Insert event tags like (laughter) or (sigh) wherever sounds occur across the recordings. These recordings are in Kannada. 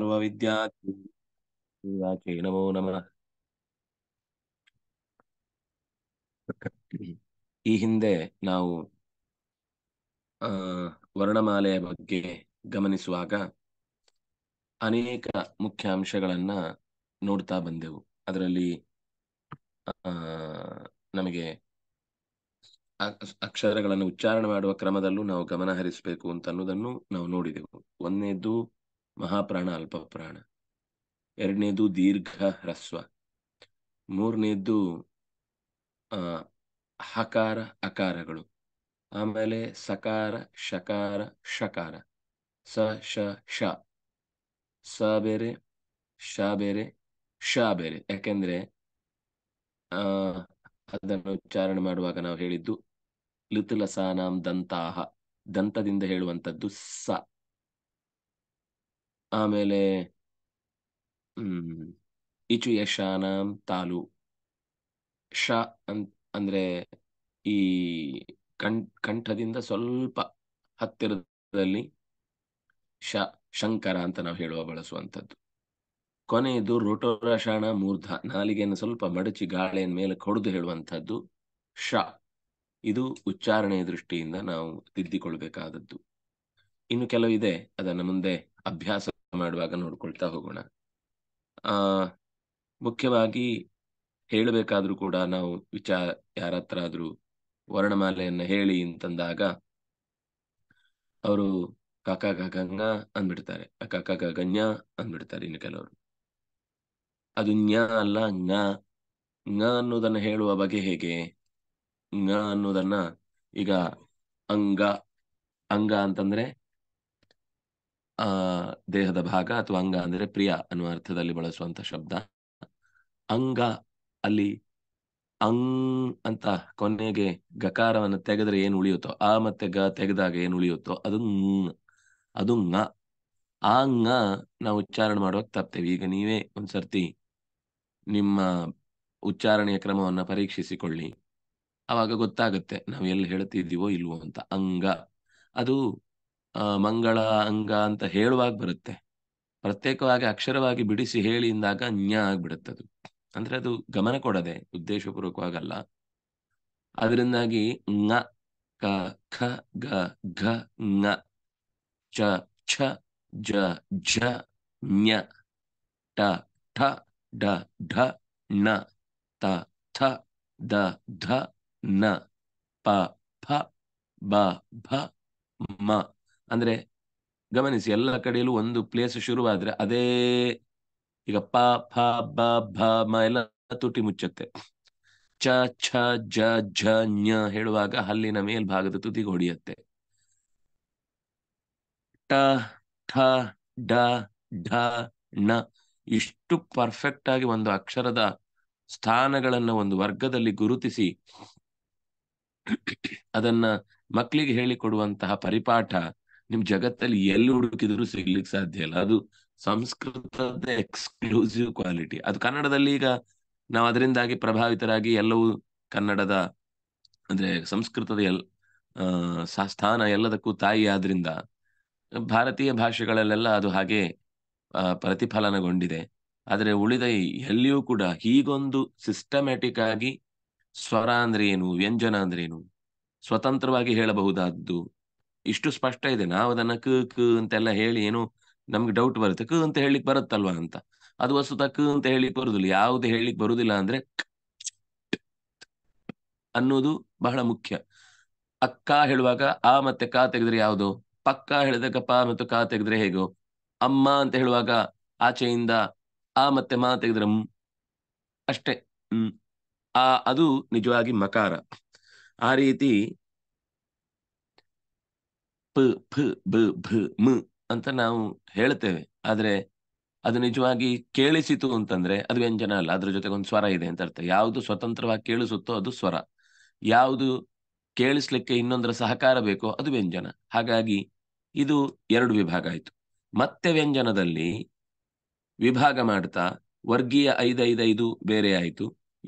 ನಮೋ ನಮಃ ಈ ಹಿಂದೆ ನಾವು ಆ ವರ್ಣಮಾಲೆಯ ಬಗ್ಗೆ ಗಮನಿಸುವಾಗ ಅನೇಕ ಮುಖ್ಯ ಅಂಶಗಳನ್ನ ನೋಡ್ತಾ ಬಂದೆವು ಅದರಲ್ಲಿ ಆ ನಮಗೆ ಅಕ್ಷರಗಳನ್ನು ಉಚ್ಚಾರಣೆ ಮಾಡುವ ಕ್ರಮದಲ್ಲೂ ನಾವು ಗಮನ ಹರಿಸಬೇಕು ಅಂತ ಅನ್ನೋದನ್ನು ನಾವು ನೋಡಿದೆವು ಒಂದನೇದ್ದು ಮಹಾಪ್ರಾಣ ಅಲ್ಪ ಪ್ರಾಣ ಎರಡನೇದು ದೀರ್ಘ ಹ್ರಸ್ವ ಮೂರನೇದ್ದು ಹಕಾರ ಅಕಾರಗಳು ಆಮೇಲೆ ಸಕಾರ ಶಕಾರ ಶಕಾರ ಸ ಶ ಶ ಸ ಬೇರೆ ಶ ಬೇರೆ ಶ ಬೇರೆ ಯಾಕೆಂದ್ರೆ ಅದನ್ನು ಉಚ್ಚಾರಣೆ ಮಾಡುವಾಗ ನಾವು ಹೇಳಿದ್ದು ಲಿತುಲಸಾನಾಂ ನಾಂ ದಂತಾಹ ದಂತದಿಂದ ಹೇಳುವಂಥದ್ದು ಸ ಆಮೇಲೆ ಹ್ಮ್ ಇಚು ಯಶಾನಾಂ ತಾಲು ಶ ಅಂದ್ರೆ ಈ ಕಂಠ ಕಂಠದಿಂದ ಸ್ವಲ್ಪ ಹತ್ತಿರದಲ್ಲಿ ಶ ಶಂಕರ ಅಂತ ನಾವು ಹೇಳುವ ಬಳಸುವಂಥದ್ದು ಕೊನೆಯದು ರೋಟೋರಶಾಣ ಮೂರ್ಧ ನಾಲಿಗೆಯನ್ನು ಸ್ವಲ್ಪ ಮಡಚಿ ಗಾಳಿಯ ಮೇಲೆ ಕೊಡದು ಹೇಳುವಂಥದ್ದು ಶ ಇದು ಉಚ್ಚಾರಣೆಯ ದೃಷ್ಟಿಯಿಂದ ನಾವು ತಿದ್ದಿಕೊಳ್ಬೇಕಾದದ್ದು ಇನ್ನು ಕೆಲವಿದೆ ಅದನ್ನು ಮುಂದೆ ಅಭ್ಯಾಸ ಮಾಡುವಾಗ ನೋಡ್ಕೊಳ್ತಾ ಹೋಗೋಣ ಆ ಮುಖ್ಯವಾಗಿ ಹೇಳಬೇಕಾದ್ರೂ ಕೂಡ ನಾವು ವಿಚಾರ ಯಾರ ಹತ್ರ ಆದ್ರೂ ವರ್ಣಮಾಲೆಯನ್ನ ಹೇಳಿ ಅಂತಂದಾಗ ಅವರು ಕಾಕ ಗಗಂಗ ಅಂದ್ಬಿಡ್ತಾರೆ ಕಾಕ ಗಗನ್ಯ ಅಂದ್ಬಿಡ್ತಾರೆ ಇನ್ನು ಕೆಲವರು ಅದು ನ್ಯಾ ಅಲ್ಲ ಂಗ ಂಗ ಅನ್ನೋದನ್ನ ಹೇಳುವ ಬಗೆ ಹೇಗೆ ಂಗ ಅನ್ನೋದನ್ನ ಈಗ ಅಂಗ ಅಂಗ ಅಂತಂದ್ರೆ ಆ ದೇಹದ ಭಾಗ ಅಥವಾ ಅಂಗ ಅಂದ್ರೆ ಪ್ರಿಯ ಅನ್ನುವ ಅರ್ಥದಲ್ಲಿ ಬಳಸುವಂತ ಶಬ್ದ ಅಂಗ ಅಲ್ಲಿ ಅಂಗ್ ಅಂತ ಕೊನೆಗೆ ಗಕಾರವನ್ನು ತೆಗೆದ್ರೆ ಏನು ಉಳಿಯುತ್ತೋ ಆ ಮತ್ತೆ ಗ ತೆಗೆದಾಗ ಏನು ಉಳಿಯುತ್ತೋ ಅದು ಅದು ಆ ಅಂಗ ನಾವು ಉಚ್ಚಾರಣೆ ಮಾಡುವಾಗ ತಪ್ತೇವೆ ಈಗ ನೀವೇ ಒಂದ್ಸರ್ತಿ ನಿಮ್ಮ ಉಚ್ಚಾರಣೆಯ ಕ್ರಮವನ್ನ ಪರೀಕ್ಷಿಸಿಕೊಳ್ಳಿ ಅವಾಗ ಗೊತ್ತಾಗುತ್ತೆ ನಾವು ಎಲ್ಲಿ ಹೇಳ್ತಿದ್ದೀವೋ ಇಲ್ವೋ ಅಂತ ಅಂಗ ಅದು ಮಂಗಳ ಅಂಗ ಅಂತ ಹೇಳುವಾಗ ಬರುತ್ತೆ ಪ್ರತ್ಯೇಕವಾಗಿ ಅಕ್ಷರವಾಗಿ ಬಿಡಿಸಿ ಹೇಳಿಂದಾಗ ನ್ಯ ಆಗ್ಬಿಡುತ್ತೆ ಅದು ಅಂದ್ರೆ ಅದು ಗಮನ ಕೊಡದೆ ಉದ್ದೇಶಪೂರ್ವಕವಾಗಲ್ಲ ಅದರಿಂದಾಗಿ ಙ ಕ ಖ ಗ ಘ ನ ಚ ಛ ಜ ಝ ಞ ಟ ಠ ಡ ಢ ಣ ತ ಥ ದ ಧ ನ ಪ ಫ ಬ ಭ ಮ ಅಂದ್ರೆ ಗಮನಿಸಿ ಎಲ್ಲ ಕಡೆಯಲ್ಲೂ ಒಂದು ಪ್ಲೇಸ್ ಶುರುವಾದ್ರೆ ಅದೇ ಈಗ ಪ ಫ ಬ ಭ ಮ ಎಲ್ಲ ತುಟಿ ಮುಚ್ಚುತ್ತೆ ಚ ಛ ಜ ಝ ಞ ಹೇಳುವಾಗ ಹಲ್ಲಿನ ಮೇಲ್ಭಾಗದ ತುದಿ ಹೊಡೆಯುತ್ತೆ ಟ ಠ ಡ ಢ ಣ ಇಷ್ಟು ಪರ್ಫೆಕ್ಟ್ ಆಗಿ ಒಂದು ಅಕ್ಷರದ ಸ್ಥಾನಗಳನ್ನು ಒಂದು ವರ್ಗದಲ್ಲಿ ಗುರುತಿಸಿ ಅದನ್ನ ಮಕ್ಕಳಿಗೆ ಹೇಳಿಕೊಡುವಂತಹ ಪರಿಪಾಠ ನಿಮ್ ಜಗತ್ತಲ್ಲಿ ಎಲ್ಲಿ ಹುಡುಕಿದ್ರು ಸಿಗ್ಲಿಕ್ ಸಾಧ್ಯ ಇಲ್ಲ ಅದು ಸಂಸ್ಕೃತದ ಎಕ್ಸ್ಕ್ಲೂಸಿವ್ ಕ್ವಾಲಿಟಿ ಅದು ಕನ್ನಡದಲ್ಲಿ ಈಗ ನಾವು ಅದರಿಂದಾಗಿ ಪ್ರಭಾವಿತರಾಗಿ ಎಲ್ಲವೂ ಕನ್ನಡದ ಅಂದ್ರೆ ಸಂಸ್ಕೃತದ ಎಲ್ ಸ್ಥಾನ ಎಲ್ಲದಕ್ಕೂ ತಾಯಿ ಆದ್ರಿಂದ ಭಾರತೀಯ ಭಾಷೆಗಳಲ್ಲೆಲ್ಲ ಅದು ಹಾಗೆ ಪ್ರತಿಫಲನಗೊಂಡಿದೆ ಆದರೆ ಉಳಿದ ಎಲ್ಲಿಯೂ ಕೂಡ ಹೀಗೊಂದು ಸಿಸ್ಟಮ್ಯಾಟಿಕ್ ಆಗಿ ಸ್ವರ ಅಂದ್ರೆ ಏನು ವ್ಯಂಜನ ಅಂದ್ರೆ ಏನು ಸ್ವತಂತ್ರವಾಗಿ ಹೇಳಬಹುದಾದ್ದು ಇಷ್ಟು ಸ್ಪಷ್ಟ ಇದೆ ನಾವು ಅದನ್ನ ಕ ಕ ಅಂತೆಲ್ಲ ಹೇಳಿ ಏನು ನಮ್ಗೆ ಡೌಟ್ ಬರುತ್ತೆ ಕ ಅಂತ ಹೇಳಿಕ್ ಬರುತ್ತಲ್ವಾ ಅಂತ ಅದು ವಸ್ತುತ ಕ ಅಂತ ಹೇಳಿಕ್ ಬರುದಿಲ್ಲ ಯಾವ್ದು ಹೇಳಿಕ್ ಬರುದಿಲ್ಲ ಅಂದ್ರೆ ಅನ್ನೋದು ಬಹಳ ಮುಖ್ಯ ಅಕ್ಕ ಹೇಳುವಾಗ ಆ ಮತ್ತೆ ಕಾ ತೆಗೆದ್ರೆ ಯಾವುದು ಪಕ್ಕ ಹೇಳಿದಾಗ ಪ ಮತ್ತು ಕಾ ತೆಗೆದ್ರೆ ಹೇಗೋ ಅಮ್ಮ ಅಂತ ಹೇಳುವಾಗ ಆಚೆಯಿಂದ ಆ ಮತ್ತೆ ಮಾ ತೆಗೆದ್ರೆ ಅಷ್ಟೇ ಹ್ಮ್ ಆ ಅದು ನಿಜವಾಗಿ ಮಕಾರ ಆ ರೀತಿ ಪ ಫ ಬ ಭ ಮ ಅಂತ ನಾವು ಹೇಳ್ತೇವೆ ಆದ್ರೆ ಅದು ನಿಜವಾಗಿ ಕೇಳಿಸಿತು ಅಂತಂದ್ರೆ ಅದು ವ್ಯಂಜನ ಅಲ್ಲ ಅದ್ರ ಜೊತೆಗೆ ಒಂದು ಸ್ವರ ಇದೆ ಅಂತ ಅರ್ಥ ಯಾವುದು ಸ್ವತಂತ್ರವಾಗಿ ಕೇಳಿಸುತ್ತೋ ಅದು ಸ್ವರ ಯಾವುದು ಕೇಳಿಸ್ಲಿಕ್ಕೆ ಇನ್ನೊಂದರ ಸಹಕಾರ ಬೇಕೋ ಅದು ವ್ಯಂಜನ ಹಾಗಾಗಿ ಇದು ಎರಡು ವಿಭಾಗ ಆಯ್ತು ಮತ್ತೆ ವ್ಯಂಜನದಲ್ಲಿ ವಿಭಾಗ ಮಾಡ್ತಾ ವರ್ಗೀಯ ಐದೈದೈದು ಬೇರೆ ಆಯ್ತು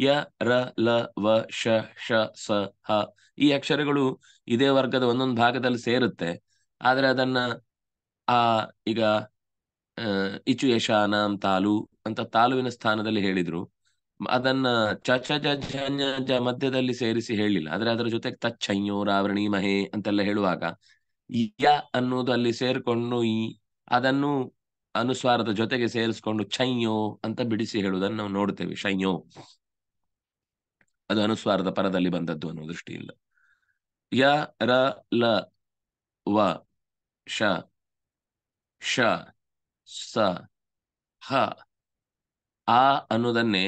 ಯ ರ ಲ ವ ಶ ಶ ಸ ಹ ಈ ಅಕ್ಷರಗಳು ಇದೇ ವರ್ಗದ ಒಂದೊಂದು ಭಾಗದಲ್ಲಿ ಸೇರುತ್ತೆ ಆದ್ರೆ ಅದನ್ನ ಆ ಈಗ ಇಚು ಯಶಾನಾಂ ತಾಲು ಅಂತ ತಾಲುವಿನ ಸ್ಥಾನದಲ್ಲಿ ಹೇಳಿದ್ರು ಅದನ್ನ ಚಚ ಜ ಮಧ್ಯದಲ್ಲಿ ಸೇರಿಸಿ ಹೇಳಿಲ್ಲ ಆದ್ರೆ ಅದರ ಜೊತೆಗೆ ರಾವಣಿ ಮಹೇ ಅಂತೆಲ್ಲ ಹೇಳುವಾಗ ಯ ಅನ್ನೋದು ಅಲ್ಲಿ ಸೇರ್ಕೊಂಡು ಈ ಅದನ್ನು ಅನುಸ್ವಾರದ ಜೊತೆಗೆ ಸೇರಿಸ್ಕೊಂಡು ಛಯ್ಯೋ ಅಂತ ಬಿಡಿಸಿ ಹೇಳುವುದನ್ನು ನಾವು ನೋಡ್ತೇವೆ ಶಯ್ಯೋ ಅದು ಅನುಸ್ವಾರದ ಪರದಲ್ಲಿ ಬಂದದ್ದು ಅನ್ನೋ ದೃಷ್ಟಿಯಿಲ್ಲ ಯ ರ ಲ ವ ಶ ಶ ಸ ಹ ಆ ಅನ್ನೋದನ್ನೇ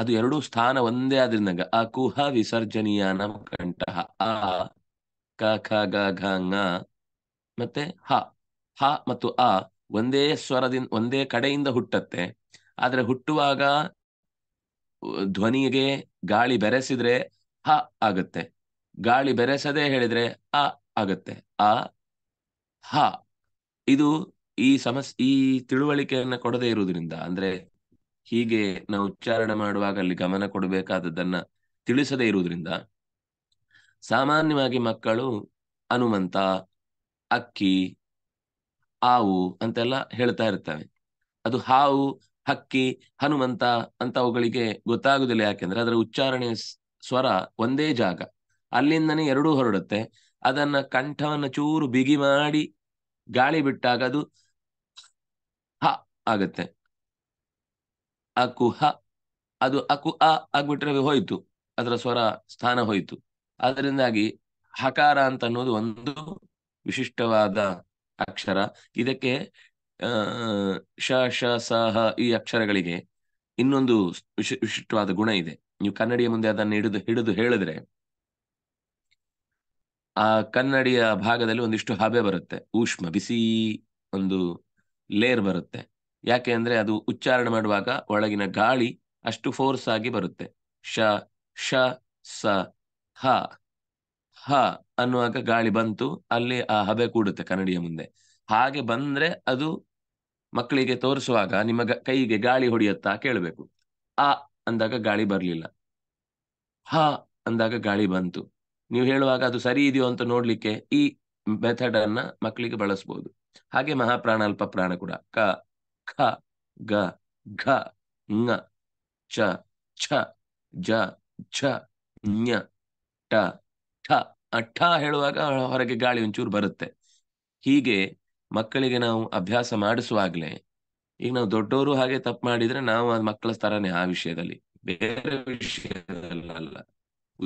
ಅದು ಎರಡೂ ಸ್ಥಾನ ಒಂದೇ ಆದ್ರಿಂದ ಆ ಕುಹ ವಿಸರ್ಜನೀಯ ನಮ್ ಕಂಠ ಆ ಕ ಖ ಗ ಘ ಘ ಮತ್ತೆ ಹ ಹ ಮತ್ತು ಆ ಒಂದೇ ಸ್ವರದಿಂದ ಒಂದೇ ಕಡೆಯಿಂದ ಹುಟ್ಟತ್ತೆ ಆದರೆ ಹುಟ್ಟುವಾಗ ಧ್ವನಿಗೆ ಗಾಳಿ ಬೆರೆಸಿದ್ರೆ ಹ ಆಗುತ್ತೆ ಗಾಳಿ ಬೆರೆಸದೆ ಹೇಳಿದ್ರೆ ಅ ಆಗತ್ತೆ ಅ ಹ ಇದು ಈ ಸಮಸ್ ಈ ತಿಳುವಳಿಕೆಯನ್ನ ಕೊಡದೇ ಇರುವುದರಿಂದ ಅಂದ್ರೆ ಹೀಗೆ ನಾವು ಉಚ್ಚಾರಣೆ ಮಾಡುವಾಗ ಅಲ್ಲಿ ಗಮನ ಕೊಡಬೇಕಾದದ್ದನ್ನ ತಿಳಿಸದೇ ಇರುವುದರಿಂದ ಸಾಮಾನ್ಯವಾಗಿ ಮಕ್ಕಳು ಹನುಮಂತ ಅಕ್ಕಿ ಹಾವು ಅಂತೆಲ್ಲ ಹೇಳ್ತಾ ಇರ್ತವೆ ಅದು ಹಾವು ಹಕ್ಕಿ ಹನುಮಂತ ಅಂತ ಅವುಗಳಿಗೆ ಗೊತ್ತಾಗುದಿಲ್ಲ ಯಾಕೆಂದ್ರೆ ಅದರ ಉಚ್ಚಾರಣೆ ಸ್ವರ ಒಂದೇ ಜಾಗ ಅಲ್ಲಿಂದನೇ ಎರಡೂ ಹೊರಡುತ್ತೆ ಅದನ್ನ ಕಂಠವನ್ನ ಚೂರು ಬಿಗಿ ಮಾಡಿ ಗಾಳಿ ಬಿಟ್ಟಾಗ ಅದು ಹ ಆಗತ್ತೆ ಅಕು ಹ ಅದು ಅಕು ಅ ಆಗ್ಬಿಟ್ರೆ ಹೋಯ್ತು ಅದರ ಸ್ವರ ಸ್ಥಾನ ಹೋಯ್ತು ಅದರಿಂದಾಗಿ ಹಕಾರ ಅಂತ ಅನ್ನೋದು ಒಂದು ವಿಶಿಷ್ಟವಾದ ಅಕ್ಷರ ಇದಕ್ಕೆ ಶ ಶ ಸ ಹ ಈ ಅಕ್ಷರಗಳಿಗೆ ಇನ್ನೊಂದು ವಿಶಿಷ್ಟವಾದ ಗುಣ ಇದೆ ನೀವು ಕನ್ನಡಿಯ ಮುಂದೆ ಅದನ್ನು ಹಿಡಿದು ಹಿಡಿದು ಹೇಳಿದ್ರೆ ಆ ಕನ್ನಡಿಯ ಭಾಗದಲ್ಲಿ ಒಂದಿಷ್ಟು ಹಬೆ ಬರುತ್ತೆ ಊಷ್ಮ ಬಿಸಿ ಒಂದು ಲೇರ್ ಬರುತ್ತೆ ಯಾಕೆ ಅಂದ್ರೆ ಅದು ಉಚ್ಚಾರಣೆ ಮಾಡುವಾಗ ಒಳಗಿನ ಗಾಳಿ ಅಷ್ಟು ಫೋರ್ಸ್ ಆಗಿ ಬರುತ್ತೆ ಶ ಶ ಸ ಹ ಹ ಅನ್ನುವಾಗ ಗಾಳಿ ಬಂತು ಅಲ್ಲಿ ಆ ಹಬೆ ಕೂಡುತ್ತೆ ಕನ್ನಡಿಯ ಮುಂದೆ ಹಾಗೆ ಬಂದ್ರೆ ಅದು ಮಕ್ಕಳಿಗೆ ತೋರಿಸುವಾಗ ನಿಮ್ಮ ಕೈಗೆ ಗಾಳಿ ಹೊಡೆಯುತ್ತಾ ಕೇಳಬೇಕು ಆ ಅಂದಾಗ ಗಾಳಿ ಬರಲಿಲ್ಲ ಹ ಅಂದಾಗ ಗಾಳಿ ಬಂತು ನೀವು ಹೇಳುವಾಗ ಅದು ಸರಿ ಇದೆಯೋ ಅಂತ ನೋಡ್ಲಿಕ್ಕೆ ಈ ಮೆಥಡ್ ಅನ್ನ ಮಕ್ಕಳಿಗೆ ಬಳಸಬಹುದು ಹಾಗೆ ಮಹಾಪ್ರಾಣ ಅಲ್ಪ ಪ್ರಾಣ ಕೂಡ ಕ ಖ ಗ ಘ ಙ ಚ ಛ ಜ ಛ ಞ ಟ ಠ ಅಠ ಹೇಳುವಾಗ ಹೊರಗೆ ಗಾಳಿ ಒಂಚೂರು ಬರುತ್ತೆ ಹೀಗೆ ಮಕ್ಕಳಿಗೆ ನಾವು ಅಭ್ಯಾಸ ಮಾಡಿಸುವಾಗ್ಲೆ ಈಗ ನಾವು ದೊಡ್ಡವರು ಹಾಗೆ ತಪ್ಪು ಮಾಡಿದ್ರೆ ನಾವು ಮಕ್ಕಳ ಸ್ಥರನೇ ಆ ವಿಷಯದಲ್ಲಿ ಬೇರೆ ವಿಷಯದಲ್ಲ